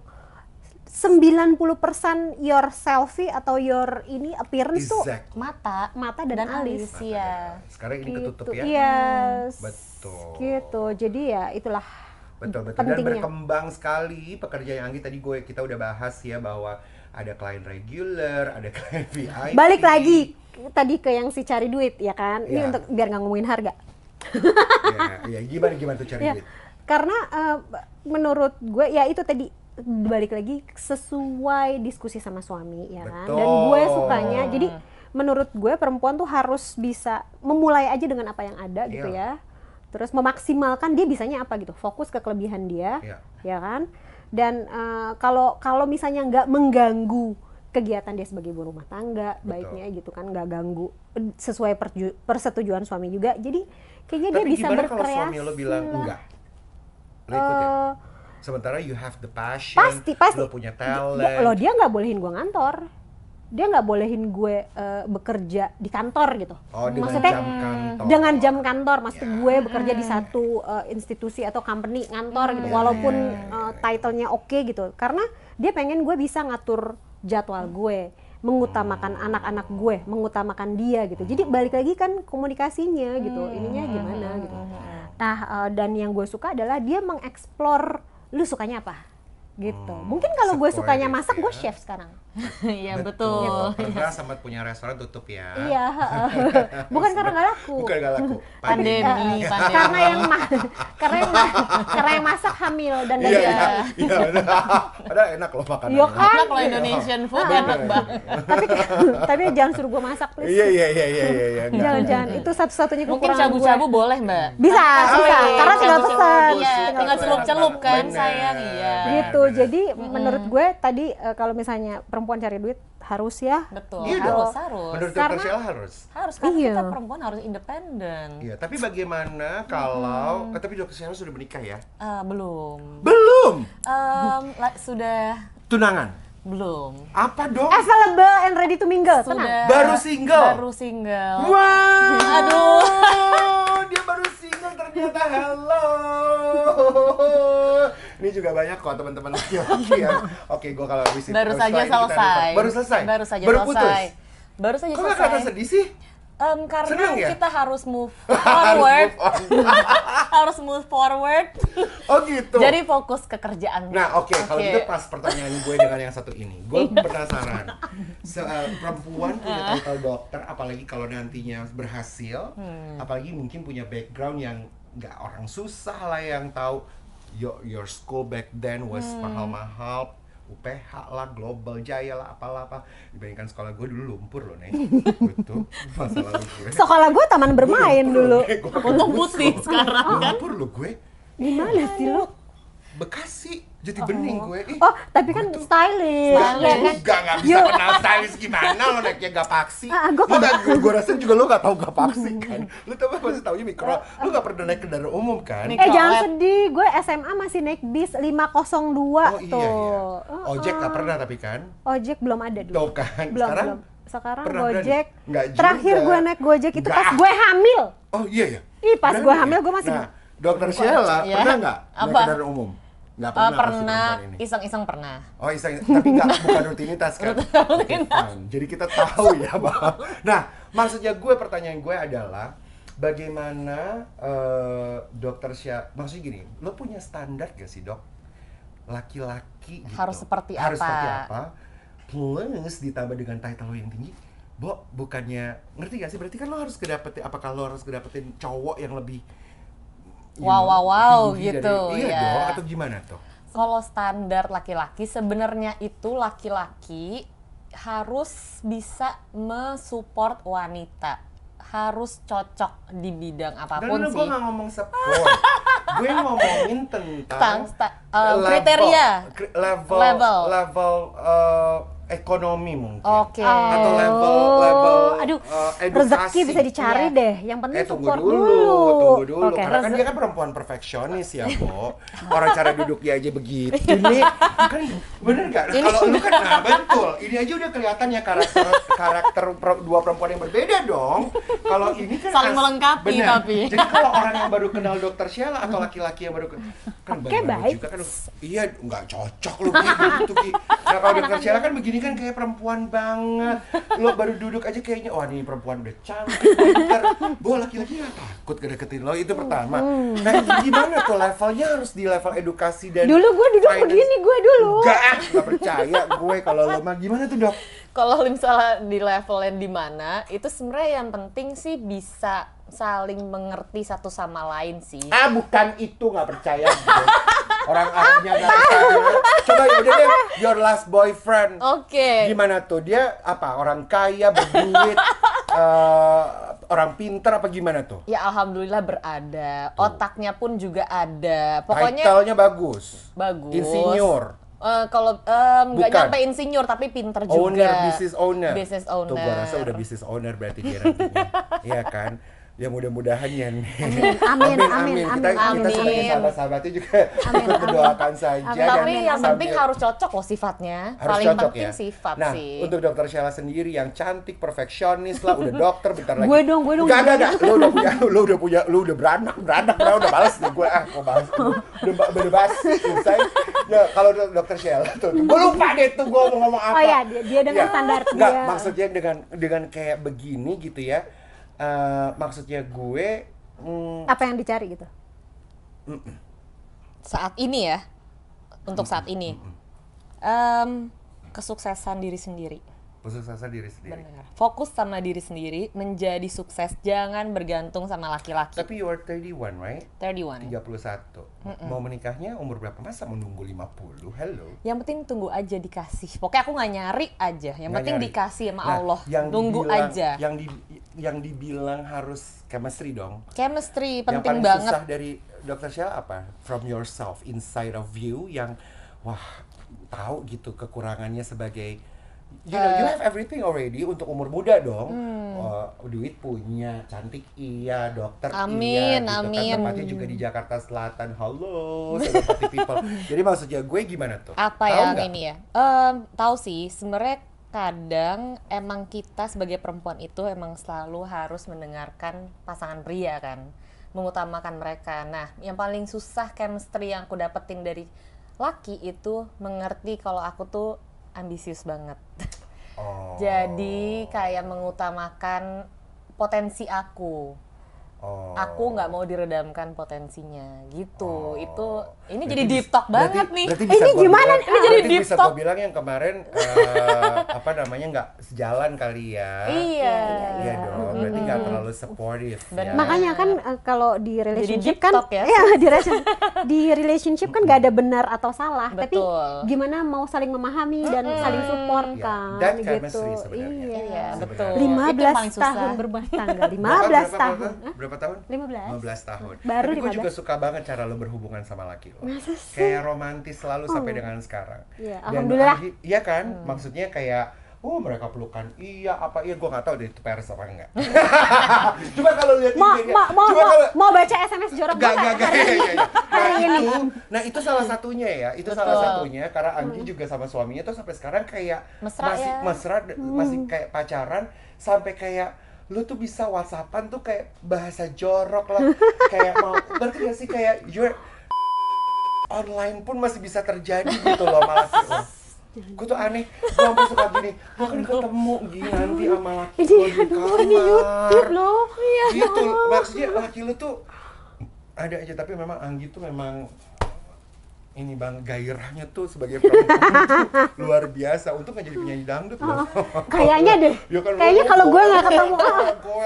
90% your selfie atau your ini appearance exactly. tuh mata, mata dan, dan alis, alis ya. Sekarang ini gitu. ketutup ya. Gitu. Yes. Hmm. Betul. Gitu. Jadi ya itulah betul betul pentingnya. dan berkembang sekali pekerja yang Anggi tadi gue kita udah bahas ya bahwa ada klien reguler ada klien VIP balik lagi tadi ke yang si cari duit ya kan ya. ini iya. untuk biar nggak ngomongin harga ya, ya gimana gimana tuh cari ya. duit karena uh, menurut gue ya itu tadi balik lagi sesuai diskusi sama suami ya kan dan gue sukanya jadi menurut gue perempuan tuh harus bisa memulai aja dengan apa yang ada gitu gitu ya terus memaksimalkan dia bisanya apa gitu fokus ke kelebihan dia ya, ya kan dan uh, kalau kalau misalnya nggak mengganggu kegiatan dia sebagai ibu rumah tangga Betul. baiknya gitu kan nggak ganggu sesuai persetujuan suami juga jadi kayaknya Tapi dia bisa berkreasi kalau suami lo bilang enggak uh, sementara you have the passion pasti pasti lo punya talent lo dia nggak bolehin gue ngantor dia nggak bolehin gue uh, bekerja di kantor gitu. Oh, dengan maksudnya jam kantor. dengan jam kantor, maksud yeah. gue bekerja di satu uh, institusi atau company kantor gitu, hmm. yeah, walaupun yeah, ya, ya, yeah, uh, titlenya oke okay, gitu, karena dia pengen gue bisa ngatur jadwal gue, mengutamakan hmm. anak-anak hmm. gue, mengutamakan dia gitu. Jadi hmm. balik lagi kan komunikasinya gitu, ininya gimana gitu. Nah uh, dan yang gue suka adalah dia mengeksplor lu sukanya apa gitu. Hmm. Mungkin kalau gue sukanya masak, gue ya. chef sekarang. Iya betul. Karena ya. sempat punya restoran tutup ya. Iya. Bukan karena nggak laku. Bukan nggak laku. Pandemi. pandemi. Eh, pandemi. Karena yang ma- karena yang ma- karena yang masak hamil dan iya, iya, iya, ada enak loh makanan. Iya kan? Enak loh Indonesian food ah, enak iya. banget. tapi tapi jangan suruh gue masak please. Iya iya iya iya iya. iya. Jangan jangan itu satu-satunya kekurangan Mungkin cabu-cabu boleh mbak. Bisa ah, bisa. Karena tinggal pesan. Tinggal celup-celup kan sayang iya. Gitu jadi menurut gue tadi eh, kalau misalnya perempuan perempuan cari duit harus ya. Betul. Iya harus, harus. Menurut karena, harus. Sheila harus. Harus karena iya. kita perempuan harus independen. Iya, tapi bagaimana kalau hmm. tapi dokter Sheila sudah menikah ya? Uh, belum. Belum. Um, sudah tunangan. Belum. Apa dong? Available and ready to mingle. Sudah. Tenang. Baru single. Baru single. Wow. Aduh. ini juga banyak kok teman-teman laki-laki ya. Iya. Oke, gue kalau habis Baru saja selesai. Baru selesai. Baru saja Baru putus. selesai. Baru saja Kok selesai. Kok kata sedih sih? Um, karena Senang ya? kita harus move forward, harus move forward. Oh gitu. Jadi fokus ke kerjaan. Nah oke, okay, okay. kalau gitu pas pertanyaan gue dengan yang satu ini, gue iya. penasaran. Se uh, perempuan punya eh. title dokter, apalagi kalau nantinya berhasil, hmm. apalagi mungkin punya background yang nggak orang susah lah yang tahu your your school back then was hmm. mahal-mahal UPH lah, Global Jaya lah, apalah apa dibandingkan sekolah gue dulu lumpur loh nih, Betul. masa lalu gue. Sekolah gue taman bermain iya, dulu, untung putih sekarang kan. Lumpur lo gue. Gimana sih lo? Bekasi, jadi oh. Bening gue. Ih, oh, tapi kan tuh, gitu. stylish. Stylish. Ya, kan? Enggak, enggak bisa you. kenal stylish gimana lo naiknya gak paksi. Uh, gue gue, gue rasa juga lo gak tau gak hmm. paksi kan. Lo tau apa tau taunya mikro. Eh, lo gak pernah naik kendaraan umum kan. eh jangan sedih, gue SMA masih naik bis 502 oh, iya, tuh. Iya. Uh-uh. Ojek uh gak pernah tapi kan. Ojek belum ada dulu. Tuh kan, belum, sekarang belum sekarang Pernah Gojek. Terakhir gue naik Gojek itu nggak. pas gue hamil. Oh iya iya. Ih pas gue ya? hamil gue masih. Nah, dokter Sheila, ya. pernah nggak naik kendaraan umum? Gak eh, pernah, uh, pernah iseng-iseng pernah. Oh iseng, tapi gak, bukan rutinitas kan? rutinitas. Okay, Jadi kita tahu ya bahwa. Nah, maksudnya gue pertanyaan gue adalah bagaimana uh, dokter Syah, maksudnya gini, lo punya standar gak sih dok? Laki-laki gitu. harus seperti harus apa? Harus seperti apa? Plus ditambah dengan title lo yang tinggi, Bo, bukannya ngerti gak sih? Berarti kan lo harus kedapetin, apa kalau harus kedapetin cowok yang lebih wow wow wow gitu dari, iya ya. dong atau gimana tuh kalau standar laki-laki sebenarnya itu laki-laki harus bisa mensupport wanita harus cocok di bidang apapun Dan sih. gue gak ngomong support, gue ngomongin tentang Tang, sta, uh, level, kriteria, level, level, level uh, ekonomi mungkin Oke. atau level oh, level Aduh, uh, edukasi rezeki bisa dicari ya. deh. Yang penting eh tunggu support dulu, tunggu dulu okay. karena kan dia kan perempuan perfeksionis ya Bo orang cara duduknya aja begitu iya. ini kan bener gak kalau lu kan nah betul ini aja udah kelihatan ya karakter karakter dua perempuan yang berbeda dong kalau ini kan Saling melengkapi bener. tapi. jadi kalau orang yang baru kenal dokter Sheila atau laki-laki yang baru kenal kan okay, juga kan iya nggak cocok lu gitu, gitu, gitu. nah kalau dokter Sheila kan begini ini kan kayak perempuan banget lo baru duduk aja kayaknya oh, ini perempuan udah cantik gue laki-laki gak takut kedeketin lo itu pertama hmm. nah gimana tuh levelnya harus di level edukasi dan dulu gue duduk finance. begini gue dulu gak ah, gak percaya gue kalau lo mah gimana tuh dok kalau misalnya di level yang dimana itu sebenarnya yang penting sih bisa saling mengerti satu sama lain sih. Ah bukan itu nggak percaya. Orang Arabnya nggak percaya. Coba yaudah deh, your last boyfriend. Oke. Okay. Gimana tuh dia apa orang kaya berduit? uh, orang pinter apa gimana tuh? Ya alhamdulillah berada. Tuh. Otaknya pun juga ada. Pokoknya. Title-nya bagus. Bagus. Insinyur. Uh, kalau um, nggak nyampe insinyur tapi pinter juga. Owner, business owner. Business owner. Tuh gue rasa udah business owner berarti dia nantinya. Iya kan? ya mudah-mudahan ya amin amin amin, amin. amin. kita amin. kita sebagai sahabat-sahabatnya juga amin, ikut mendoakan saja amin. tapi yang penting harus cocok loh sifatnya harus paling cocok penting ya. sifat nah, sih untuk dokter Sheila sendiri yang cantik perfeksionis lah udah dokter bentar lagi gue dong gue dong gak gak gak lu udah punya lu udah punya lu udah beranak beranak beranak udah balas nih gue ah mau balas udah udah basi selesai ya kalau dokter Sheila tuh, gue lupa deh tuh gue mau ngomong oh apa oh ya dia, dia dengan ya. standar dia maksudnya dengan dengan kayak begini gitu ya uh, maksudnya gue mm, apa yang dicari gitu mm -mm. saat ini ya untuk saat ini um, kesuksesan diri sendiri kesuksesan diri sendiri. Benar. Fokus sama diri sendiri, menjadi sukses, jangan bergantung sama laki-laki. Tapi you are 31, right? 31. 31. Mm -mm. Mau menikahnya umur berapa? Masa menunggu 50? Hello. Yang penting tunggu aja dikasih. Pokoknya aku nggak nyari aja. Yang gak penting nyari. dikasih sama nah, Allah. Yang tunggu dibilang, aja. Yang di yang dibilang harus chemistry dong. Chemistry penting yang paling banget. susah dari Dr. Shell apa? From yourself, inside of you yang wah, tahu gitu kekurangannya sebagai you know, you eh. have everything already untuk umur muda dong. Hmm. Uh, duit punya, cantik iya, dokter amin, iya, gitu kan tempatnya juga di Jakarta Selatan. Halo, people. Jadi maksudnya gue gimana tuh? Apa tau yang gak? ini ya? Um, tahu sih, sebenarnya kadang emang kita sebagai perempuan itu emang selalu harus mendengarkan pasangan pria kan, mengutamakan mereka. Nah, yang paling susah chemistry yang aku dapetin dari laki itu mengerti kalau aku tuh ambisius banget. Oh. Jadi kayak mengutamakan potensi aku. Oh. Aku nggak mau diredamkan potensinya gitu. Oh. Itu ini berarti, jadi deep talk berarti, banget nih. Berarti eh, ini gimana? Bilang, ini jadi deep bisa talk. Bisa bilang yang kemarin uh, apa namanya nggak sejalan kali ya. Iya. Iya, iya, iya, iya. dong. Berarti nggak terlalu supportive. Ya. Makanya kan uh, kalau di relationship kan ya. ya di relationship, di relationship kan nggak ada benar atau salah, Betul. tapi gimana mau saling memahami dan saling support ya. kan dan gitu. Iya, sebenarnya. betul. 15 tahun berbahagia lima belas tahun berapa tahun? 15 15 tahun Baru Tapi gue juga suka banget cara lo berhubungan sama laki lo Masa Kayak romantis selalu oh. sampai dengan sekarang Iya, Alhamdulillah Dan, Iya kan, hmm. maksudnya kayak oh mereka pelukan iya apa iya gue gak tau deh itu pers apa enggak coba kalau lihat mau mau mau, mau, kalo... mau baca sms jorok gak gak gak hari iya, iya, iya. Nah, ini nah itu salah hmm. satunya ya itu Betul. salah satunya karena Anggi hmm. juga sama suaminya tuh sampai sekarang kayak mesra masih ya? mesra masih hmm. kayak pacaran sampai kayak lu tuh bisa whatsappan tuh kayak bahasa jorok lah kayak mau berarti gak sih kayak your online pun masih bisa terjadi gitu loh malah gue tuh aneh gue sampai suka gini gue kan ketemu gini nanti sama laki gue di kamar ini YouTube loh iya. gitu maksudnya laki lu tuh ada aja tapi memang Anggi tuh memang ini bang gairahnya tuh sebagai perempuan luar biasa untuk nggak jadi penyanyi dangdut loh kayaknya deh ya kan kayaknya kalau gue nggak ketemu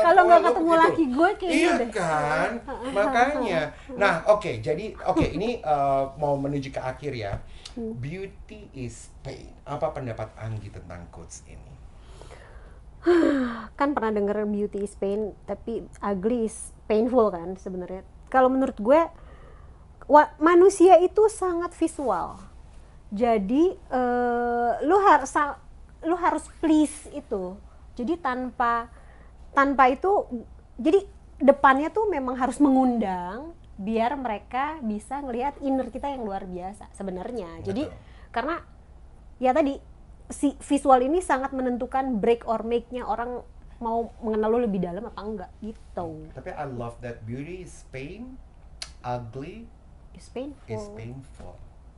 kalau nggak gitu. ketemu laki gue kayaknya iya deh. kan makanya nah oke okay, jadi oke okay, ini uh, mau menuju ke akhir ya hmm. beauty is pain apa pendapat Anggi tentang quotes ini kan pernah denger beauty is pain tapi ugly is painful kan sebenarnya kalau menurut gue wa, manusia itu sangat visual. Jadi eh, lu harus lu harus please itu. Jadi tanpa tanpa itu jadi depannya tuh memang harus mengundang biar mereka bisa ngelihat inner kita yang luar biasa sebenarnya. Jadi Betul. karena ya tadi si visual ini sangat menentukan break or make-nya orang mau mengenal lu lebih dalam apa enggak gitu. Tapi I love that beauty is pain, ugly, is painful. It's painful.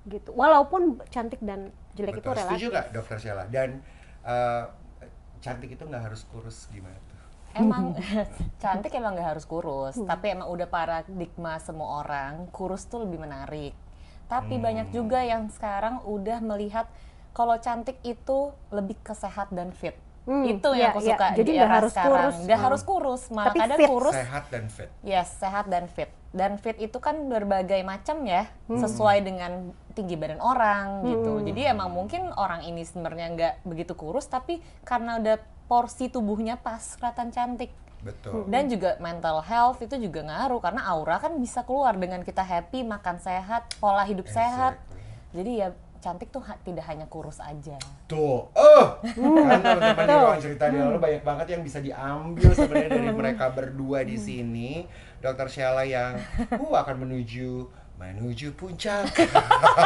Gitu. Walaupun cantik dan jelek Betul. itu relatif. Setuju gak dokter Sheila? Dan uh, cantik itu nggak harus kurus gimana tuh? Emang cantik emang nggak harus kurus, hmm. tapi emang udah paradigma semua orang kurus tuh lebih menarik. Tapi hmm. banyak juga yang sekarang udah melihat kalau cantik itu lebih kesehat dan fit. Hmm, itu ya, yang iya, aku iya. suka ya. Jadi di era harus sekarang. Kurus. Gak hmm. harus kurus, malah kadang kurus. Sehat dan fit. Yes, sehat dan fit dan fit itu kan berbagai macam ya hmm. sesuai dengan tinggi badan orang gitu. hmm. gitu jadi emang mungkin orang ini sebenarnya nggak begitu kurus tapi karena udah porsi tubuhnya pas kelihatan cantik Betul. Hmm. Dan juga mental health itu juga ngaruh karena aura kan bisa keluar dengan kita happy, makan sehat, pola hidup exactly. sehat. Jadi ya cantik tuh ha tidak hanya kurus aja. Tuh, oh, kan teman-teman di cerita di lalu hmm. banyak banget yang bisa diambil sebenarnya dari mereka berdua di sini. Dokter Sheila yang uh akan menuju menuju puncak.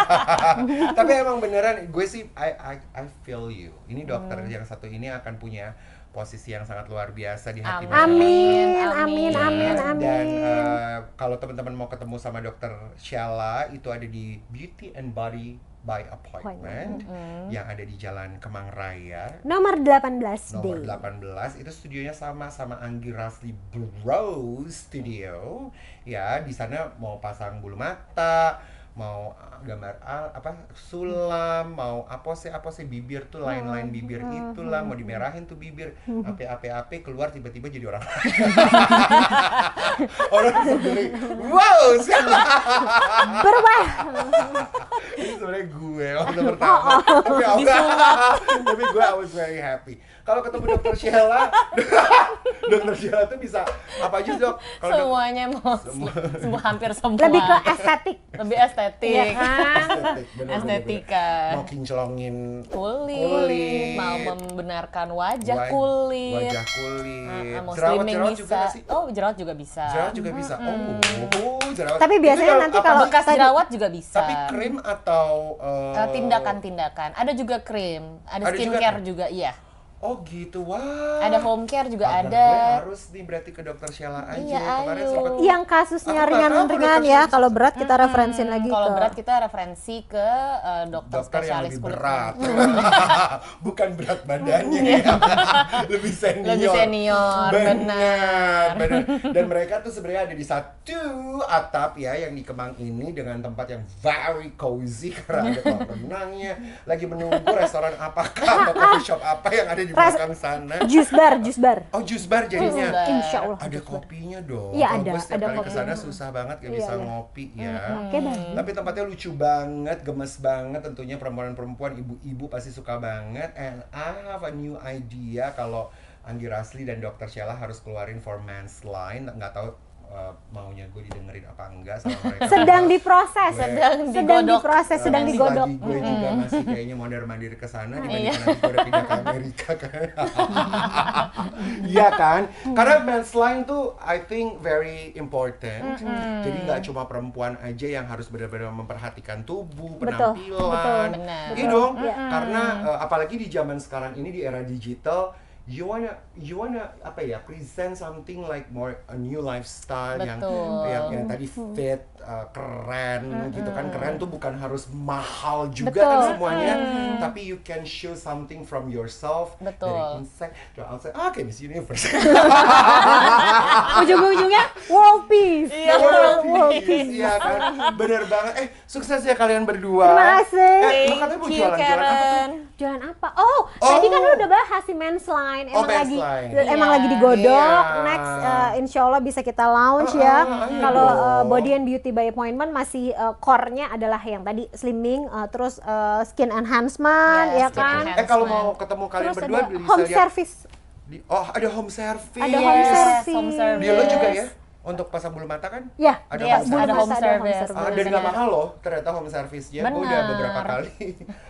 Tapi emang beneran gue sih I I I feel you. Ini dokter hmm. yang satu ini akan punya posisi yang sangat luar biasa di hati amin. masyarakat. Amin, amin, amin, ya, amin. Dan uh, kalau teman-teman mau ketemu sama dokter Shala itu ada di Beauty and Body by appointment, Mm-hmm. yang ada di Jalan Kemang Raya. Nomor 18 Nomor 18 itu studionya sama sama Anggi Rasli Bro Studio. Ya, di sana mau pasang bulu mata, mau gambar al, apa sulam mau apa sih apa sih bibir tuh lain-lain hmm. bibir hmm, itulah hmm, mau dimerahin tuh bibir ape apa ape keluar tiba-tiba jadi orang orang sendiri wow siapa berubah ini sebenarnya gue waktu oh, pertama oh. tapi aku tapi gue I was very happy kalau ketemu dokter Sheila dokter Sheila tuh bisa apa aja dok semuanya mau semua, hampir semua lebih ke estetik lebih estetik ya estetika mau kinclongin kulit, kulit mau membenarkan wajah Waj kulit wajah kulit uh, mau jerawat, jerawat bisa juga sih? oh jerawat juga bisa jerawat juga hmm, bisa oh, oh, oh jerawat tapi biasanya jerawat nanti kalau bekas tadi, jerawat juga bisa tapi krim atau eh, eh, tindakan-tindakan uh, ada juga krim ada, ada skincare juga, juga iya Oh gitu, wah. Ada home care juga Agar ada. Gue harus nih berarti ke dokter Sheila aja. Iya, ayo. Sempet... yang kasusnya ringan-ringan ya. Kalau berat kita hmm, referensin lagi. Kalau berat kita referensi ke uh, dokter, dokter spesialis yang lebih berat. Bukan berat badannya. Ya. lebih senior. Lebih senior, benar. benar. Dan mereka tuh sebenarnya ada di satu atap ya yang di Kemang ini dengan tempat yang very cozy karena ada kolam renangnya. Lagi menunggu restoran apakah atau coffee shop apa yang ada di Ras belakang sana. Jus bar, jus bar. Oh, jus bar jadinya. Jus bar. Insya Allah. Ada kopinya dong. Iya, ada. Gue setiap ada kali kesana susah banget gak ya, bisa ya. ngopi ya. Oke Hmm. Okay, Tapi tempatnya lucu banget, gemes banget. Tentunya perempuan-perempuan, ibu-ibu pasti suka banget. And I have a new idea kalau Anggi Rasli dan Dokter Sheila harus keluarin for men's Line. Nggak tahu Eh, maunya gue didengerin apa enggak sama mereka sedang diproses sedang sedang diproses sedang digodok lagi gue juga masih kayaknya mondar mandir ke sana dibandingkan iya. nanti gue udah pindah ke Amerika kan iya kan karena baseline tuh I think very important jadi nggak cuma perempuan aja yang harus benar-benar memperhatikan tubuh penampilan iya dong? karena eh, apalagi di zaman sekarang ini di era digital you wanna you wanna apa ya present something like more a new lifestyle Betul. yang yang yang tadi mm-hmm. fit Eh, keren mm-hmm. gitu kan keren tuh bukan harus mahal juga kan Betul. kan semuanya mm. tapi you can show something from yourself Betul. dari inside to outside ah okay Miss Universe ujung-ujungnya world peace iya world, world peace iya kan bener banget eh sukses ya kalian berdua terima kasih eh, lu mau jualan-jualan apa jualan apa oh, oh. tadi kan oh. lu udah bahas si men's line oh, emang oh, lagi line. emang yeah. lagi digodok yeah. next uh, eh, insyaallah bisa kita launch uh, ya uh, kalau uh, body and beauty by appointment masih uh, core-nya adalah yang tadi slimming uh, terus uh, skin enhancement yeah, ya skin kan. Enhancement. Eh kalau mau ketemu kalian terus berdua bisa home lihat. service. Di, oh, ada home service. Ada home yes, service. Home service. Di lo juga ya? untuk pasang bulu mata kan? Iya. Ada, yes, iya, home ada home service. Ada home service. Ah, dan nggak mahal loh ternyata home service-nya. Gue udah beberapa kali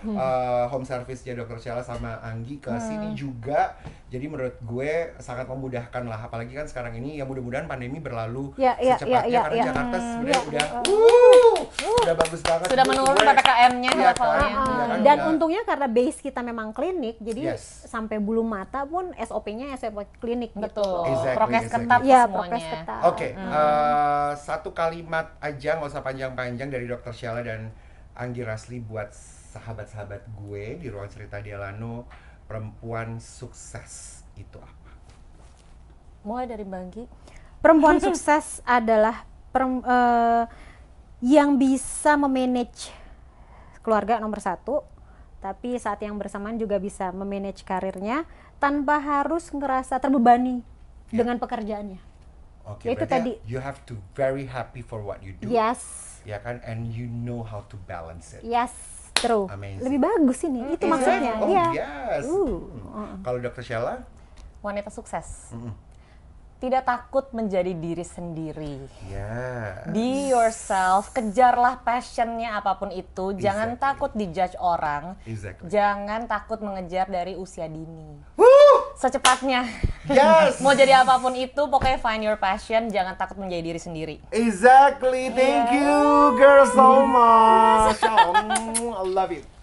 uh, home service-nya Dr. Sheila sama Anggi ke hmm. sini juga jadi menurut gue sangat memudahkan lah, apalagi kan sekarang ini ya mudah-mudahan pandemi berlalu ya, ya, ya secepatnya ya, ya, karena ya. Jakarta hmm, sebenarnya ya, udah, uh, uh, udah bagus banget. Sudah menurun ppkm-nya ya, Kan, uh, kan, hmm. dan udah, untungnya karena base kita memang klinik, jadi yes. sampai bulu mata pun SOP-nya SOP klinik gitu Betul. gitu. Exactly, prokes exactly. ketat ya, semuanya. Oke, okay, hmm. uh, satu kalimat aja nggak usah panjang-panjang dari Dr. Sheila dan Anggi Rasli buat sahabat-sahabat gue di ruang cerita Dialano perempuan sukses itu apa? Mulai dari Banggi. Perempuan sukses adalah perem, uh, yang bisa memanage keluarga nomor satu, tapi saat yang bersamaan juga bisa memanage karirnya tanpa harus ngerasa terbebani yeah. dengan pekerjaannya. okay, itu tadi. Ya, you have to very happy for what you do. Yes. Ya kan, and you know how to balance it. Yes True. Amazing. Lebih bagus ini. Mm. Itu maksudnya. Oh, iya. Yes. Uh. Kalau Dokter Sheila? Wanita sukses. Mm -mm. Tidak takut menjadi diri sendiri. Yes. Be yourself. Kejarlah passionnya apapun itu. Jangan exactly. takut dijudge orang. Exactly. Jangan takut mengejar dari usia dini. Woo! secepatnya. Yes. Mau jadi apapun itu, pokoknya find your passion, jangan takut menjadi diri sendiri. Exactly. Thank yeah. you, girl, so much. Oh, I love you.